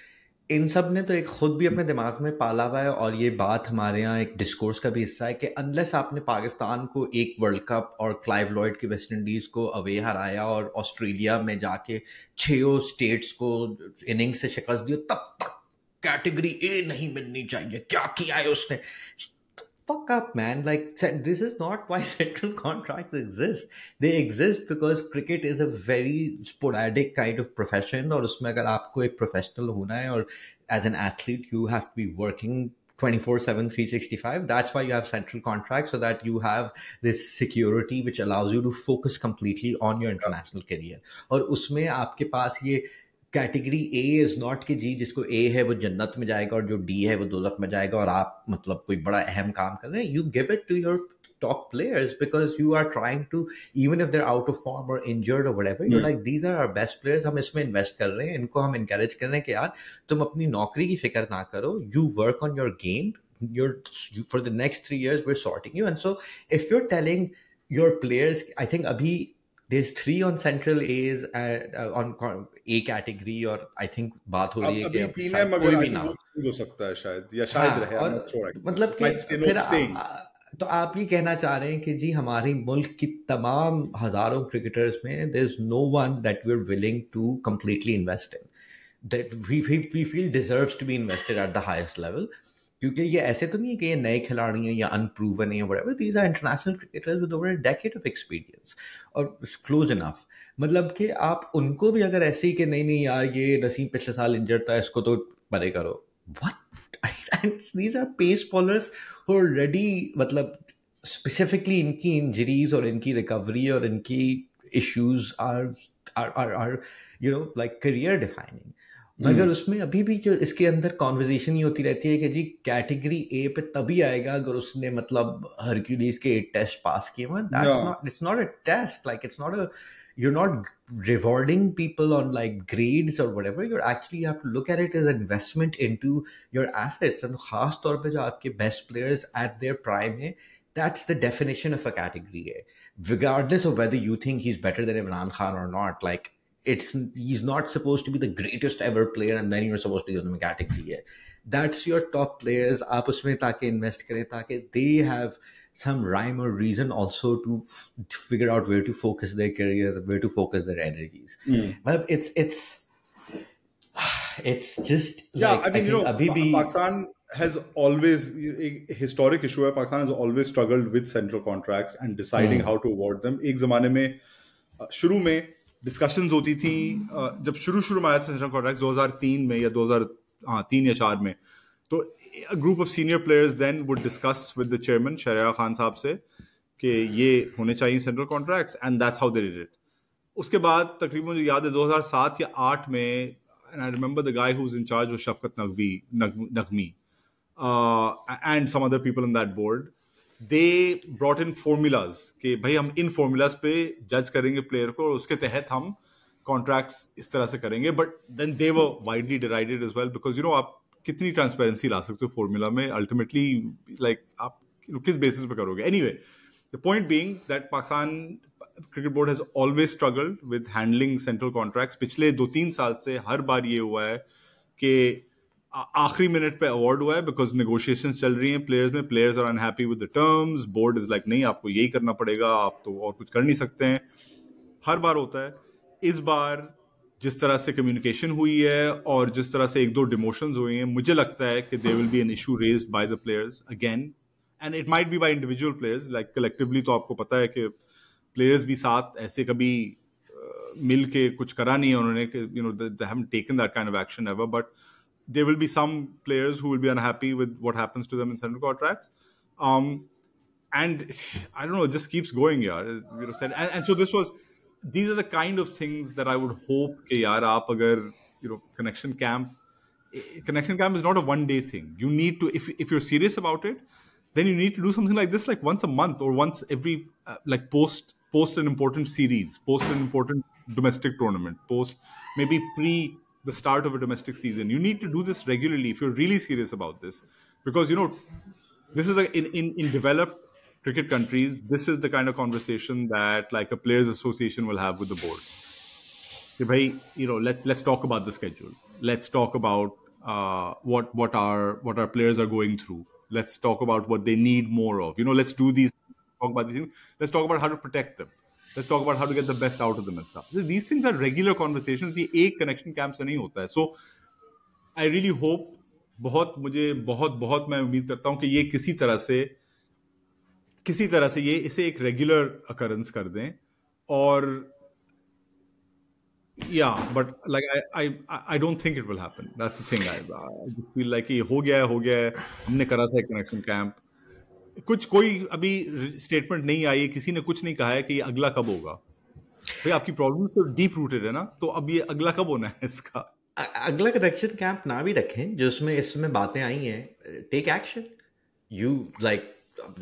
इन सब ने तो एक खुद भी अपने दिमाग में पाला हुआ है और ये बात हमारे यहाँ एक डिस्कोर्स का भी हिस्सा है कि अनलेस आपने पाकिस्तान को एक वर्ल्ड कप और क्लाइव लॉयड की वेस्ट इंडीज़ को अवे हराया और ऑस्ट्रेलिया में जाके छो स्टेट्स को इनिंग से शिकस्त दी तब तक कैटेगरी ए नहीं मिलनी चाहिए क्या किया है उसने fuck up, man. Like, this is not why central contracts exist. They exist because cricket is a very sporadic kind of profession, or usme you have ek professional or as an athlete, you have to be working 24 7 365 that's why you have central contracts so that you have this security which allows you to focus completely on your international career और उसमें आपके पास ये category A is not कि जी जिसको ए है वो जन्नत में जाएगा और जो डी है वो दोजख में जाएगा और आप मतलब कोई बड़ा अहम काम कर रहे हैं you give it to your top players because you are trying to even if they're out of form और इंजर्ड और whatever you like these are are best players हम इसमें इन्वेस्ट कर रहे हैं इनको हम इंकरेज कर रहे हैं कि यार तुम अपनी नौकरी की फिक्र ना करो you work on your game your for the next three years we're sorting you and so if you're telling your players I think अभी there's three on central A's and, uh, uh on A category or I think बात हो रही है कि अभी तीन है मगर कोई भी नाम हो सकता है शायद या शायद हाँ, रहे और मतलब कि फिर आ, तो आप ये कहना चाह रहे हैं कि जी हमारे मुल्क की तमाम हजारों क्रिकेटर्स में there is no one that we are willing to completely invest in that we feel deserves to be invested at the highest level क्योंकि ये ऐसे तो नहीं है कि ये नए खिलाड़ी हैं या अनप्रूवन है what these are international cricketers with over decade of experience और क्लोज इनफ मतलब कि आप उनको भी अगर ऐसे ही कि नहीं नहीं यार ये नसीम पिछले साल इंजर्ड था इसको तो परे करो what these are pace bowlers already मतलब स्पेसिफिकली इनकी इंजरीज और इनकी रिकवरी और इनकी issues are are are you know like career defining मगर उसमें अभी भी जो इसके अंदर कॉन्वर्जेशन ही होती रहती है कि जी कैटेगरी ए पे तभी आएगा अगर उसने मतलब हरक्यूलिस के टेस्ट पास किए one it's not a test like it's not you're not rewarding people on like grades or whatever you're actually you have to look at it as investment into your assets and khas taur pe best players at their prime that's the definition of a category a regardless of whether you think he's better than Imran Khan or not like it's he's not supposed to be the greatest ever player and then you're supposed to use him a category that's your top players aap usme taake invest kare taake they have some rhyme or reason also to, to figure out where to focus their careers where to focus their energies mm. but it's it's it's just yeah like, i mean I you know Abhibi, pakistan has always a historic issue Where pakistan has always struggled with central contracts and deciding mm. how to award them ek zamane mein Shuru में discussion होती थी हम्म। जब शुरू शुरू में आया था session contract 2003 में या 2000 हाँ तीन या चार में तो group of senior players then would discuss with the chairman Shaharyar Khan साहब से कि ये होने चाहिए central contracts and that's how they did it उसके बाद तकरीबन मुझे याद है 2007 या 8 में and I remember the guy who is in charge of Shafqat Naqvi Naqvi and some other people in that board they brought in formulas के भाई हम इन फॉर्मूलाज पे जज करेंगे प्लेयर को और उसके तहत हम कॉन्ट्रैक्ट्स इस तरह से करेंगे but then they were widely derided as well because you know आप कितनी ट्रांसपेरेंसी ला सकते हो फॉर्मूला में अल्टीमेटली लाइक like, आप किस बेसिस पे करोगे anyway the point being that Pakistan cricket board has always struggled with handling central contracts पिछले दो तीन साल से हर बार ये हुआ है कि आखिरी मिनट पे अवार्ड हुआ है बिकॉज नेगोशिएशन चल रही हैं प्लेयर्स में players are unhappy with the terms board is like नहीं आपको यही करना पड़ेगा आप तो और कुछ कर नहीं सकते हैं हर बार होता है इस बार जिस तरह से कम्युनिकेशन हुई है और जिस तरह से एक दो डिमोशंस हुए हैं मुझे लगता है कि they will be an issue raise by the players again and it might be by individual players like collectively तो आपको पता है कि प्लेयर्स भी साथ ऐसे कभी मिल के कुछ करा नहीं है उन्होंने कि you know they have taken that kind of action ever but there will be some players who will be unhappy with what happens to them in central contracts. Um, and I don't know, it just keeps going, yeah. You know, and, and so this was, these are the kind of things that I would hope, ke, yaar, aap agar, you know, connection camp, eh, connection camp is not a one day thing. You need to, if, if you're serious about it, then you need to do something like this, like once a month or once every, uh, like post, post an important series, post an important domestic tournament, post maybe pre the start of a domestic season. You need to do this regularly if you're really serious about this, because you know this is a, in, in in developed cricket countries. This is the kind of conversation that like a players' association will have with the board. Hey, you know, let's let's talk about the schedule. Let's talk about uh, what what our what our players are going through. Let's talk about what they need more of. You know, let's do these. Talk about these things. Let's talk about how to protect them let's talk about how to get the best out of the mess So these things are regular conversations. ये एक connection camp से नहीं होता है So I really hope बहुत मुझे बहुत बहुत मैं उम्मीद करता हूँ कि ये किसी तरह से किसी तरह से ये इसे एक रेगुलर occurrence कर दें और या but like I I don't think it will happen that's the thing I feel like ये हो गया है हो गया है हमने करा था एक कनेक्शन कैंप कुछ कोई अभी स्टेटमेंट नहीं आई किसी ने कुछ नहीं कहा है कि ये अगला कब होगा भाई आपकी प्रॉब्लम तो डीप रूटेड है ना तो अब ये अगला कब होना है इसका अगला कनेक्शन कैंप ना भी रखें जो उसमें इसमें बातें आई हैं take action you like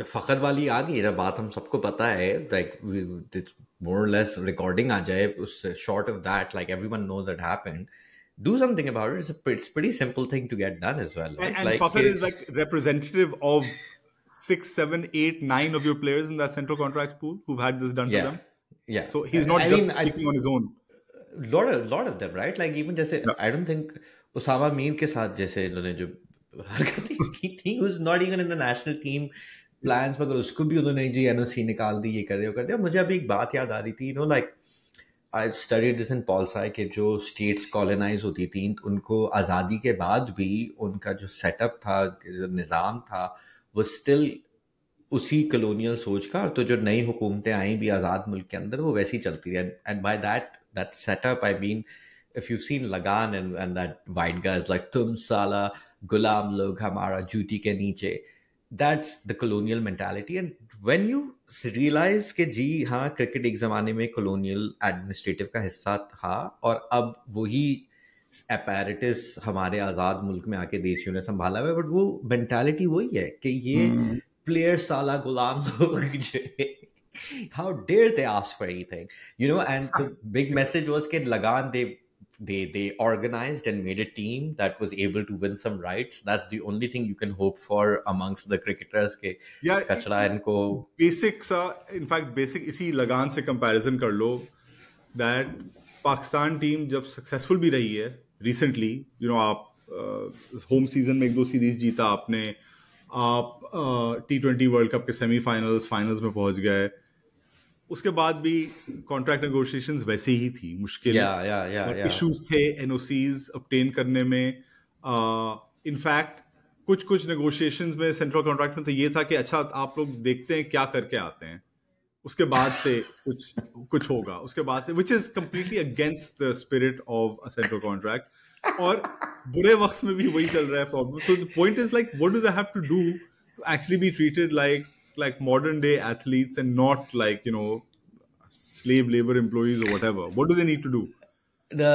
Fakhar वाली आ गई ना बात हम सबको पता है लाइक मोर लेस रिकॉर्डिंग आ जाए उस short of that like everyone knows that happened do something about it. It's a it's pretty simple thing to get done as well. Right? And, and like, is like representative of six, seven, eight, nine of your players in that central contracts pool who've had this done yeah. to them. Yeah. So he's not I just mean, speaking I, on his own. Lot of lot of them, right? Like even जैसे yeah. I don't think Osama Meen ke saath jaise इन्होंने jo हरकतें की थी who's not even in the national team plans मगर उसको भी उन्होंने जी NOC निकाल दी ये कर दिया कर दिया मुझे अभी एक बात याद आ रही थी you know like I study this in poli sci के जो स्टेट्स कॉलोनाइज होती थी उनको आज़ादी के बाद भी उनका जो सेटअप था निज़ाम था वो स्टिल उसी कलोनियल सोच का तो जो नई हुकूमतें आई भी आज़ाद मुल्क के अंदर वो वैसी चलती रही and by that that setup I mean if you seen Lagaan and and that white guys like तुम साला गुलाम लोग हमारा जूती के नीचे that's the colonial mentality and when you realise के जी हाँ क्रिकेट एक ज़माने में कलोनियल एडमिनिस्ट्रेटिव का हिस्सा था और अब वही अपैरेटिस हमारे आज़ाद मुल्क में आके देशियों ने संभाला हुआ है बट वो मैंटेलिटी वही है कि ये प्लेयर साला गुलाम लोग how dare they ask for anything you know and the big message was kid lagan they they they organized and made a team that was able to win some rights that's the only thing you can hope for amongst the cricketers ke yeah kachra inko basic sa in fact basic isi lagan se comparison kar lo that Pakistan team जब successful भी रही है recently you know आप home uh, season में एक दो series जीता आपने आप टी ट्वेंटी वर्ल्ड कप के सेमीफाइनल्स फाइनल्स में पहुंच गए उसके बाद भी कॉन्ट्रैक्ट नेगोशिएशन वैसे ही थी मुश्किल इश्यूज थे एनओसीज अपटेन करने में इनफैक्ट uh, कुछ कुछ नेगोशिएशन में सेंट्रल कॉन्ट्रैक्ट में तो ये था कि अच्छा आप लोग देखते हैं क्या करके आते हैं उसके बाद से कुछ कुछ होगा उसके बाद से which is completely against the spirit of a central contract और बुरे वक्त में भी वही चल रहा है problem so the point is like what do they have to do to actually be treated like like modern day athletes and not like you know slave labour employees or ever what do they need to do the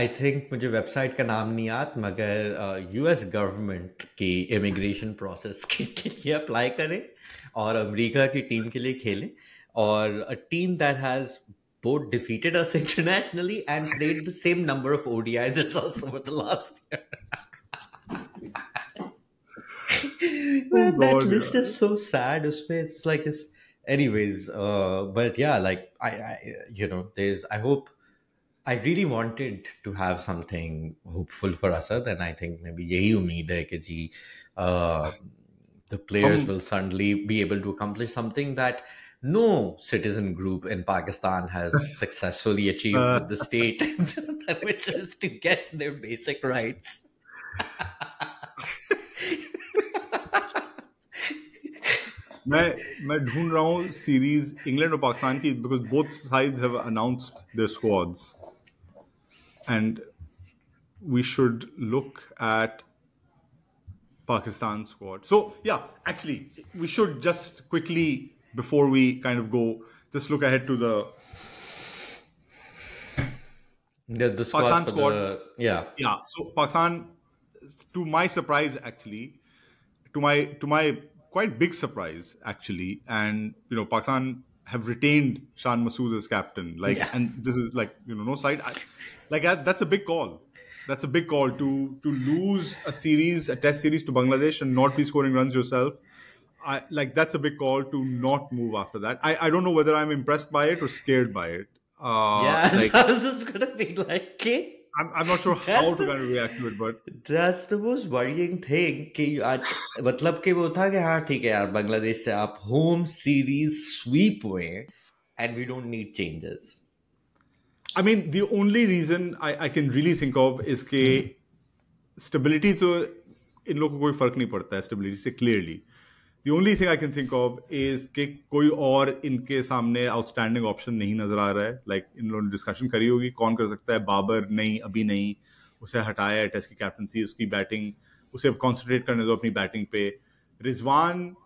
i think मुझे website का नाम नहीं याद मगर US government की immigration process के लिए apply करें Or अमेरिका team, टीम के लिए खेले और अ both defeated us internationally and played the same number of ODIs as us over the last year. Man, oh, that list is so sad. It's like it's, anyways. Uh, but yeah, like I, you know, there's. I hope. I really wanted to have something hopeful for us, and I think maybe यही उम्मीद है कि जी the players um, will suddenly be able to accomplish something that no citizen group in Pakistan has successfully achieved uh, the state, which is to get their basic rights. मैं मैं ढूंढ रहा हूँ series England और पाकिस्तान की because both sides have announced their squads and we should look at Pakistan squad. So yeah, actually, we should just quickly before we kind of go, just look ahead to the yeah the Pakistan squad. The, yeah, yeah. So Pakistan, to my surprise, actually, to my to my quite big surprise, actually, and you know Pakistan have retained Shan Masood as captain. Like, yeah. and this is like you know no side. I, like that's a big call that's a big call to to lose a series, a test series to Bangladesh and not be scoring runs yourself. I, like that's a big call to not move after that. I, I don't know whether I'm impressed by it or scared by it. Uh, yeah, like, I gonna be like, okay. I'm, I'm not sure how to kind of react to it, but that's the most worrying thing कि आज मतलब कि वो था कि हाँ ठीक है यार बांग्लादेश से आप होम सीरीज स्वीप हुए and we don't need changes I mean, the only reason I, can really think of is that hmm. stability. So, in logon ko fark nahi padta stability se clearly. The only thing I can think of is that koi aur inke samne outstanding option nahi nazar aa Like in the discussion kari hogi, kaun kar sakta hai? Babar nahi, abhi nahi. Usse hataya hai test ki captaincy, uski batting. Usse ab concentrate karne do batting pe. Rizwan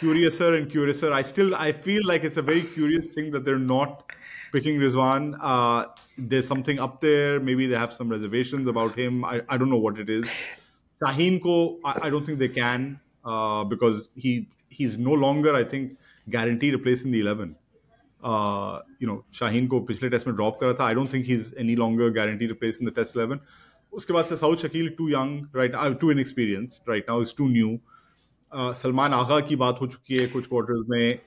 curiouser and curiouser. I still I feel like it's a very curious thing that they're not picking Rizwan. Uh, there's something up there. Maybe they have some reservations about him. I, I don't know what it is. Shaheen Ko, I, I don't think they can uh, because he he's no longer, I think, guaranteed a place in the 11. Uh, you know, Shaheen Ko pichle test mein drop kara tha. I don't think he's any longer guaranteed a place in the test 11. उसके बाद से south too young right uh, too inexperienced right now. Now too new. New uh, Salman Agha की बात हो चुकी है कुछ quarters में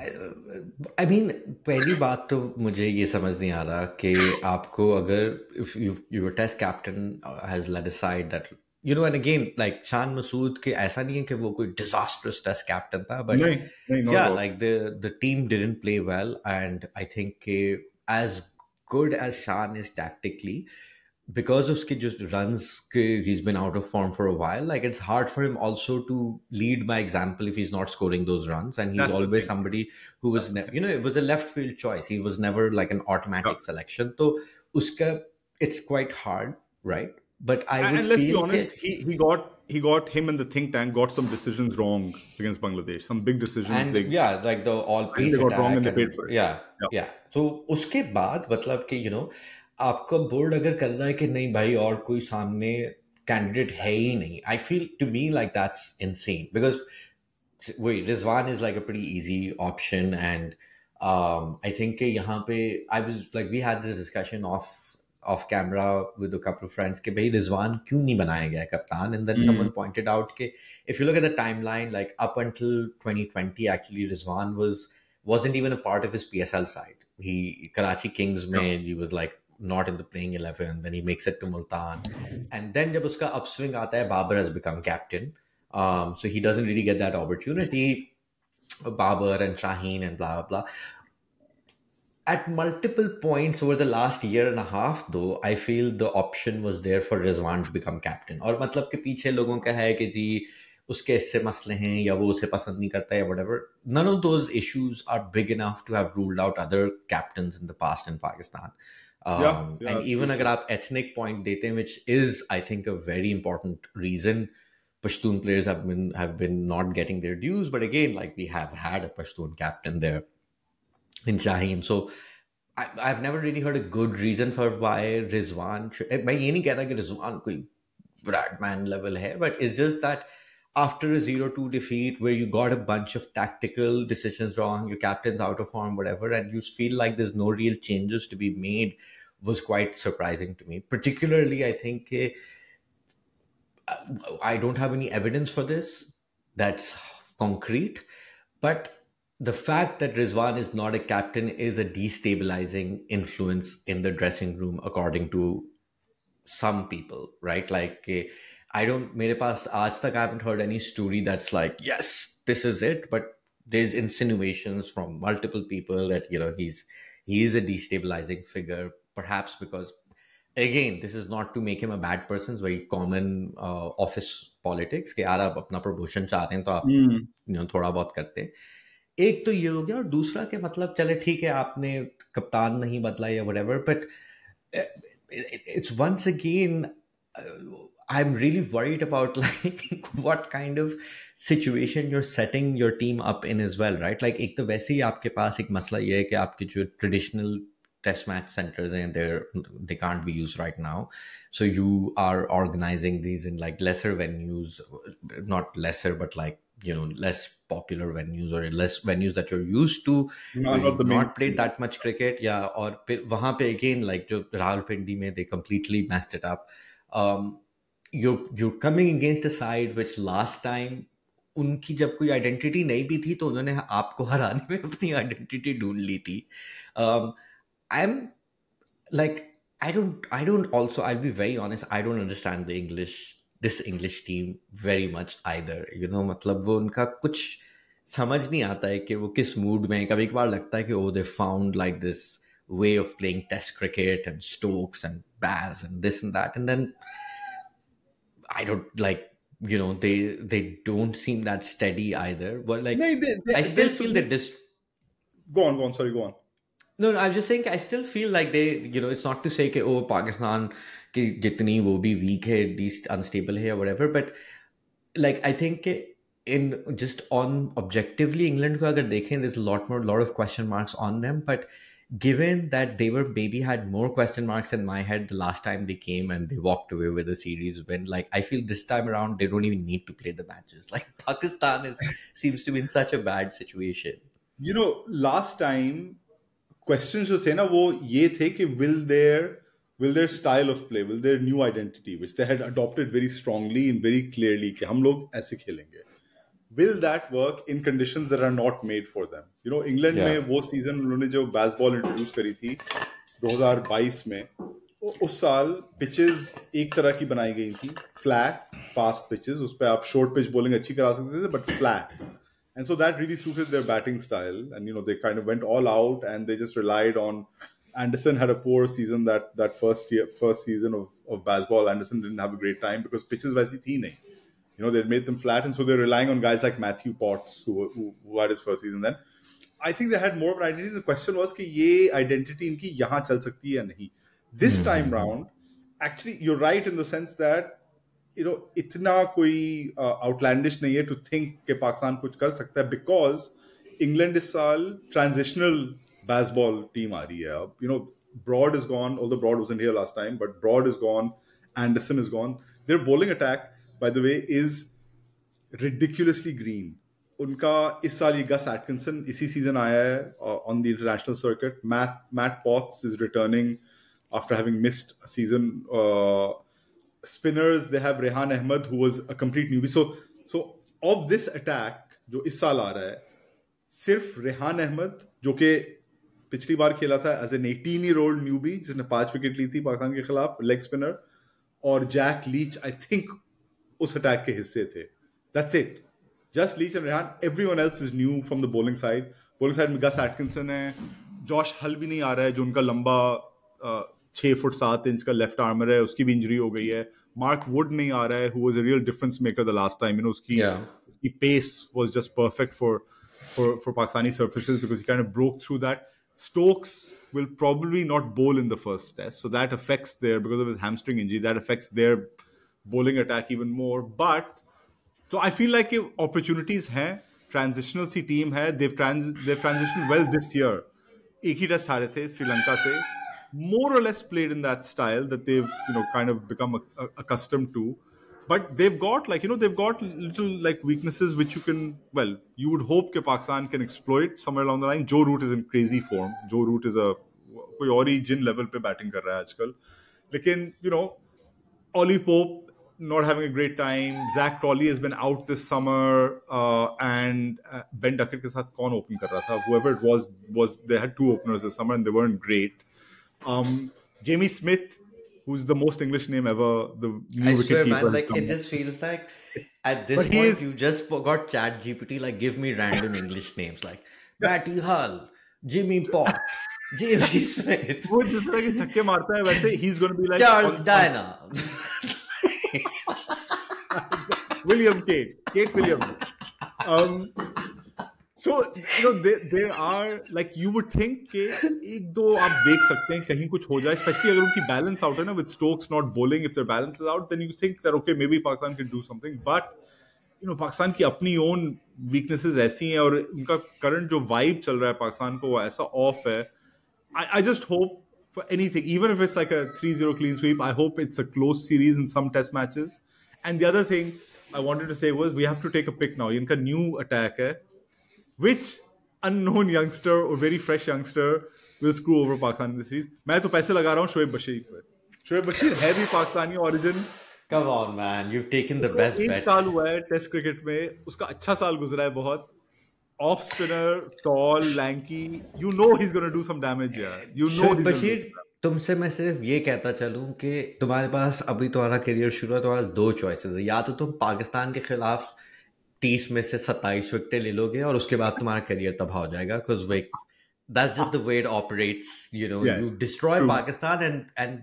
आई मीन पहली बात तो मुझे ये समझ नहीं आ रहा कि आपको अगर if you your test captain has let aside that you know and again like Shan Masood के ऐसा नहीं है कि वो कोई डिजास्टर्स टेस्ट कैप्टन था but yeah like the the team didn't play well and I think के as good as Shan is tactically because of Skid just runs, he's been out of form for a while. Like it's hard for him also to lead by example if he's not scoring those runs. And he's That's always somebody who was, ne- you know, it was a left field choice. He was never like an automatic yeah. selection. So uska, it's quite hard, right? But I and, and let's be honest, he, he got he got him in the think tank got some decisions wrong against Bangladesh. Some big decisions. And, like, yeah, like the all. I they got wrong and they paid for it. Yeah, yeah. yeah. So uske baad, matlab ke, you know. आपका board अगर करना है कि नहीं भाई और कोई सामने कैंडिडेट है ही नहीं I feel to me like that's insane because वही Rizwan is like a pretty easy option and I think कि यहाँ पे I was like we had this discussion off off camera with couple friends कि भाई रिजवान क्यों नहीं बनाया गया कप्तान and then someone pointed out कि if you look at the timeline like up until 2020 actually Rizwan was wasn't even a part of his PSL side. He Karachi Kings no. man, he was like not in the playing 11 when he makes it to multan and then jab uska upswing aata hai has become captain um, so he doesn't really get that opportunity Babar and shaheen and blah blah blah. at multiple points over the last year and a half though i feel the option was there for rizwan to become captain Or, matlab के पीछे लोगों का है कि जी उसके इससे मसले हैं या whatever none of those issues are big enough to have ruled out other captains in the past in pakistan um, yeah, yeah, and even अगर आप ethnic point देते which is I think a very important reason Pashtun players have been have been not getting their dues. But again, like we have had a Pashtun captain there in Shaheen. so. I, have never really heard a good reason for why Rizwan. Should, eh, मैं ये नहीं कहता कि Rizwan कोई level level but it's just that after a 0-2 defeat where you got a bunch of tactical decisions wrong, your captain's out of form, whatever, and you feel like there's no real changes to be made was quite surprising to me. Particularly, I think uh, I don't have any evidence for this that's concrete, but the fact that Rizwan is not a captain is a destabilizing influence in the dressing room, according to some people, right? Like. Uh, I don't मेरे पास आज like I haven't heard any story that's like, yes, this is it. But there's insinuations from multiple people that you know he's he is a destabilizing figure perhaps because again this is not to make him a bad person it's very common uh, office politics कि आप अपना चाह रहे हैं तो आप mm. you know, थोड़ा बहुत करते एक तो ये हो गया और दूसरा के मतलब चले ठीक है आपने कप्तान नहीं बदला या whatever but it's once again I'm really worried about like what kind of situation you're setting your team up in as well, right? Like ek vesi aapke paas ek masla ye ke traditional test match centers and they they can't be used right now. So you are organizing these in like lesser venues, not lesser, but like, you know, less popular venues or less venues that you're used to. No, you not, the not played that much cricket. Yeah. Or pe, wahan pe again, like Rahul Pindi, mein, they completely messed it up. Um, you're you're coming against a side which last time उनकी जब कोई identity नहीं भी थी तो उन्होंने आपको हराने में अपनी आइडेंटिटी ढूंढ ली थी I am like I don't I don't also I be very honest I don't understand the English this English team very much either you know मतलब वो उनका कुछ समझ नहीं आता है कि वो किस मूड में कभी कभार लगता है कि oh they found like this way of playing test cricket and Stokes and Baz and this and that and then I don't like you know they they don't seem that steady either. But like no, they, they, I still feel that this. Go on, go on. Sorry, go on. No, no, I was just saying. I still feel like they, you know, it's not to say that oh, Pakistan, jitni wo bhi weak hai, है unstable है या whatever. But like I think in just on objectively England ko agar देखें, there's a lot more lot of question marks on them. But given that they were maybe had more question marks in my head the last time they came and they walked away with a series win like i feel this time around they don't even need to play the matches like pakistan is seems to be in such a bad situation you know last time questions jo the na wo ye the ki will their will their style of play will their new identity which they had adopted very strongly and very clearly ki hum log aise khelenge will that work in conditions that are not made for them you know England yeah. में season, season उन्होंने जो baseball introduce करी थी 2022 में उस साल pitches एक तरह की Flat, fast pitches. Flat fast pitches उस पर आप शॉर्ट पिच बॉलिंग अच्छी and so that really suited their batting style and you know they kind of went all out and they just relied on anderson had a poor season that that first year first season of, of baseball anderson didn't have a great time because pitches वैसी थी नहीं you know, they have made them flat, and so they're relying on guys like Matthew Potts, who, who, who had his first season then. I think they had more of an identity. The question was कि identity in यहाँ चल सकती This mm-hmm. time round, actually, you're right in the sense that you know it's not uh, outlandish नहीं to think that Pakistan कुछ कर सकता है because England is a transitional baseball team आ रही You know, Broad is gone. Although Broad wasn't here last time, but Broad is gone. Anderson is gone. Their bowling attack by the way is ridiculously green उनका इस साल ये Gus Atkinson इसी season आया है on the international circuit Matt Matt Potts is returning after having missed a season spinners they have Rehan Ahmed who was a complete newbie so so of this attack जो इस साल आ रहा है सिर्फ रेहान अहमद जो कि पिछली बार खेला था as an eighteen year old newbie जिसने पांच विकेट ली थी पाकिस्तान के खिलाफ लेग स्पिनर और जैक लीच आई थिंक उस अटैक के हिस्से थे that's it just Leach and Rehan everyone else is new from the bowling side bowling side में गस एटकिंसन है जॉश हल भी नहीं आ रहा है जो उनका लंबा छः फुट सात इंच का लेफ्ट आर्मर है उसकी भी इंजरी हो गई है मार्क वुड नहीं आ रहा है who was a real difference maker the last time you know उसकी उसकी pace was just perfect for for for Pakistani surfaces because you can broke through that Stokes will probably not bowl in the first test so that affects their because of his hamstring injury that affects their bowling attack even more. But so I feel like opportunities हैं Transitional सी team है transitioned well this year. Year एक ही test हारे थे more or less played in that style that they've you know kind of become a, a, accustomed to but they've got like you know they've got little like weaknesses which you can well you would hope that pakistan can exploit somewhere along the line joe root is in crazy form joe root is a कोई और ही जिन level पे batting कर रहा है आजकल लेकिन you know Ollie Pope not having a great time. Zach Crawley has been out this summer, uh, and uh, Ben Duckett के साथ कौन open Whoever it was was they had two openers this summer and they weren't great. Um, Jamie Smith, who's the most English name ever, the new I wicket swear, man, like it just feels like at this but point is, you just got Chat GPT like give me random English names like Matty Hull, Jimmy Pot. Jamie Smith. he's going to be like Charles Diana. William Kate. Kate William. Um, so, you know, there, there are, like, you would think that especially if their balance out with Stokes not bowling, if their balance is out, then you think that, okay, maybe Pakistan can do something. But, you know, Pakistan's own weaknesses are and their current jo vibe chal raha ko, wo aisa off. I, just hope for anything, even if it's like a 3 0 clean sweep, I hope it's a close series in some test matches. And the other thing, I wanted to say was we have to take a pick now. इनका new attack है, which unknown youngster or very fresh youngster will screw over Pakistan in the series. मैं तो पैसे लगा रहा हूँ शोएब बशीर पे. शोएब बशीर है भी Pakistani origin. Come on man, you've taken the best bet. एक साल हुआ है टेस्ट क्रिकेट में, उसका अच्छा साल गुजरा है बहुत. Off spinner, tall, lanky. You know he's gonna do some damage here. You know Shoaib he's Bashir, gonna do some damage. तुमसे मैं सिर्फ ये कहता चलूं कि तुम्हारे पास अभी तुम्हारा करियर शुरू है तुम्हारा दो चॉइसेस है या तो तुम पाकिस्तान के खिलाफ तीस में से सत्ताईस विकटें ले लोगे और उसके बाद तुम्हारा करियर तबाह हो जाएगा way that you know you destroy Pakistan and and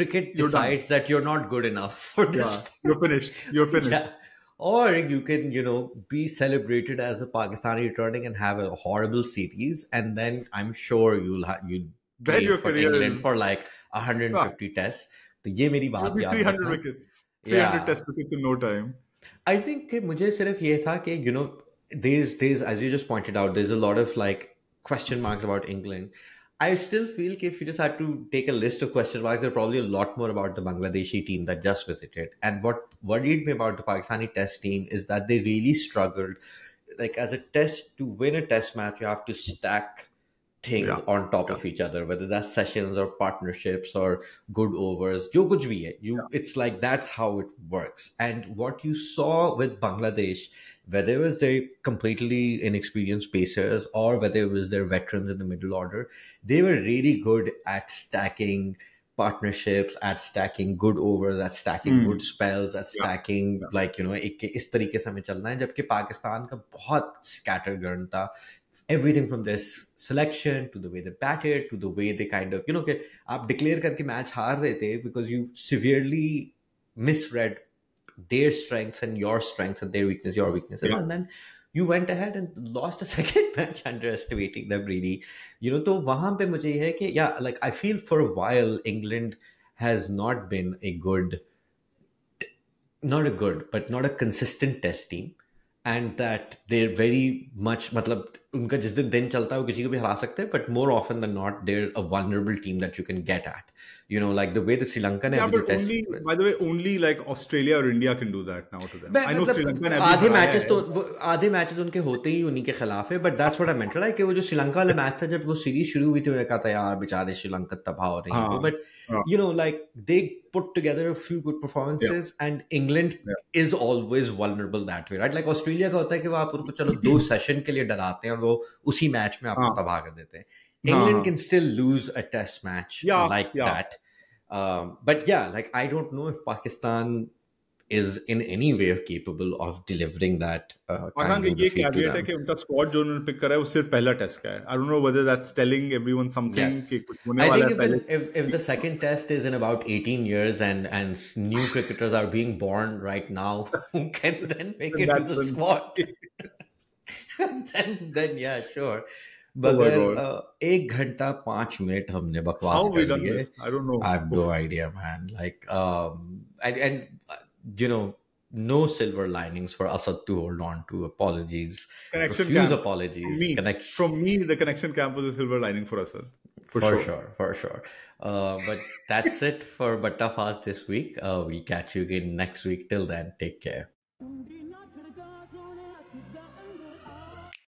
cricket decides that you are not good enough for this you finished you finished Or you can, you know, be celebrated as a Pakistani returning and have a horrible series, and then I'm sure you'll ha- you'll then your for career England for like 150 ah. tests. तो ये मेरी बात याद 300 wickets, 300 yeah. Test in no time. I think think कि मुझे सिर्फ ये था कि you know there is there as you just pointed out there is a lot of like question marks I still feel if you just had to take a list of question marks, there probably a lot more about the Bangladeshi team that just visited. And what worried me about the Pakistani test team is that they really struggled. Like as a test to win a test match, you have to stack things yeah. on top yeah. of each other whether that's sessions or partnerships or good overs jo kuch bhi hai, you, yeah. it's like that's how it works and what you saw with bangladesh whether it was their completely inexperienced pacers or whether it was their veterans in the middle order they were really good at stacking partnerships at stacking good overs at stacking mm. good spells at stacking yeah. like you know एक इस तरीके से हमें चलना है जबकि पाकिस्तान का बहुत स्कैटरगर्न था everything from their selection to the way they it to the way they kind of you know आप declare करके match हार रहे because you severely misread their strengths and your strengths and their weakness your weaknesses yeah. and then you went ahead and lost a second match underestimating them really you know so वहां पे मुझे ये है कि yeah like I feel for a while England has not been a good not a good but not a consistent test team and that they're very much matlab उनका जिस दिन दिन चलता है वो किसी को भी हरा सकते हैं but more often the not there a vulnerable team that you can get at you know like the way the Sri Lanka ने but only by the way only like Australia और India can do that now to them I know Sri Lankan आधे matches तो आधे matches उनके होते ही उन्हीं के खिलाफ है but that's what I meant like वो जो श्रीलंका वाला मैच था जब वो सीरीज शुरू हुई थी मैंने कहा था यार बेचारे श्रीलंका तबाह हो रही है but you know like they put together a few good performances and England is always vulnerable that way right like Australia का होता है कि वो आप उनको चलो दो सेशन के लिए डराते हैं England can still lose a test match like that. Um, but yeah, like I don't know if Pakistan is in any way capable of delivering that. Uh, Pakistan ये caveat है कि squad जो उन्होंने pick करा है वो test का I don't know whether that's telling everyone something yes. कि If, the second test is in about 18 years and new cricketers are being born right now, who can then make it to the squad? then then yeah sure oh But oh एक घंटा पांच minute हमने बकवास How कर लिए I don't know. I have no idea man like and and you uh, no silver linings for Asad to hold on to. Apologies. Connection Refuse camp. apologies. From me, Connect- from me, the connection camp was a silver lining for Asad. For, for sure. sure. for sure. Uh, but that's it for Batta Fast this week. Uh, we catch you again next week. Till then, take care.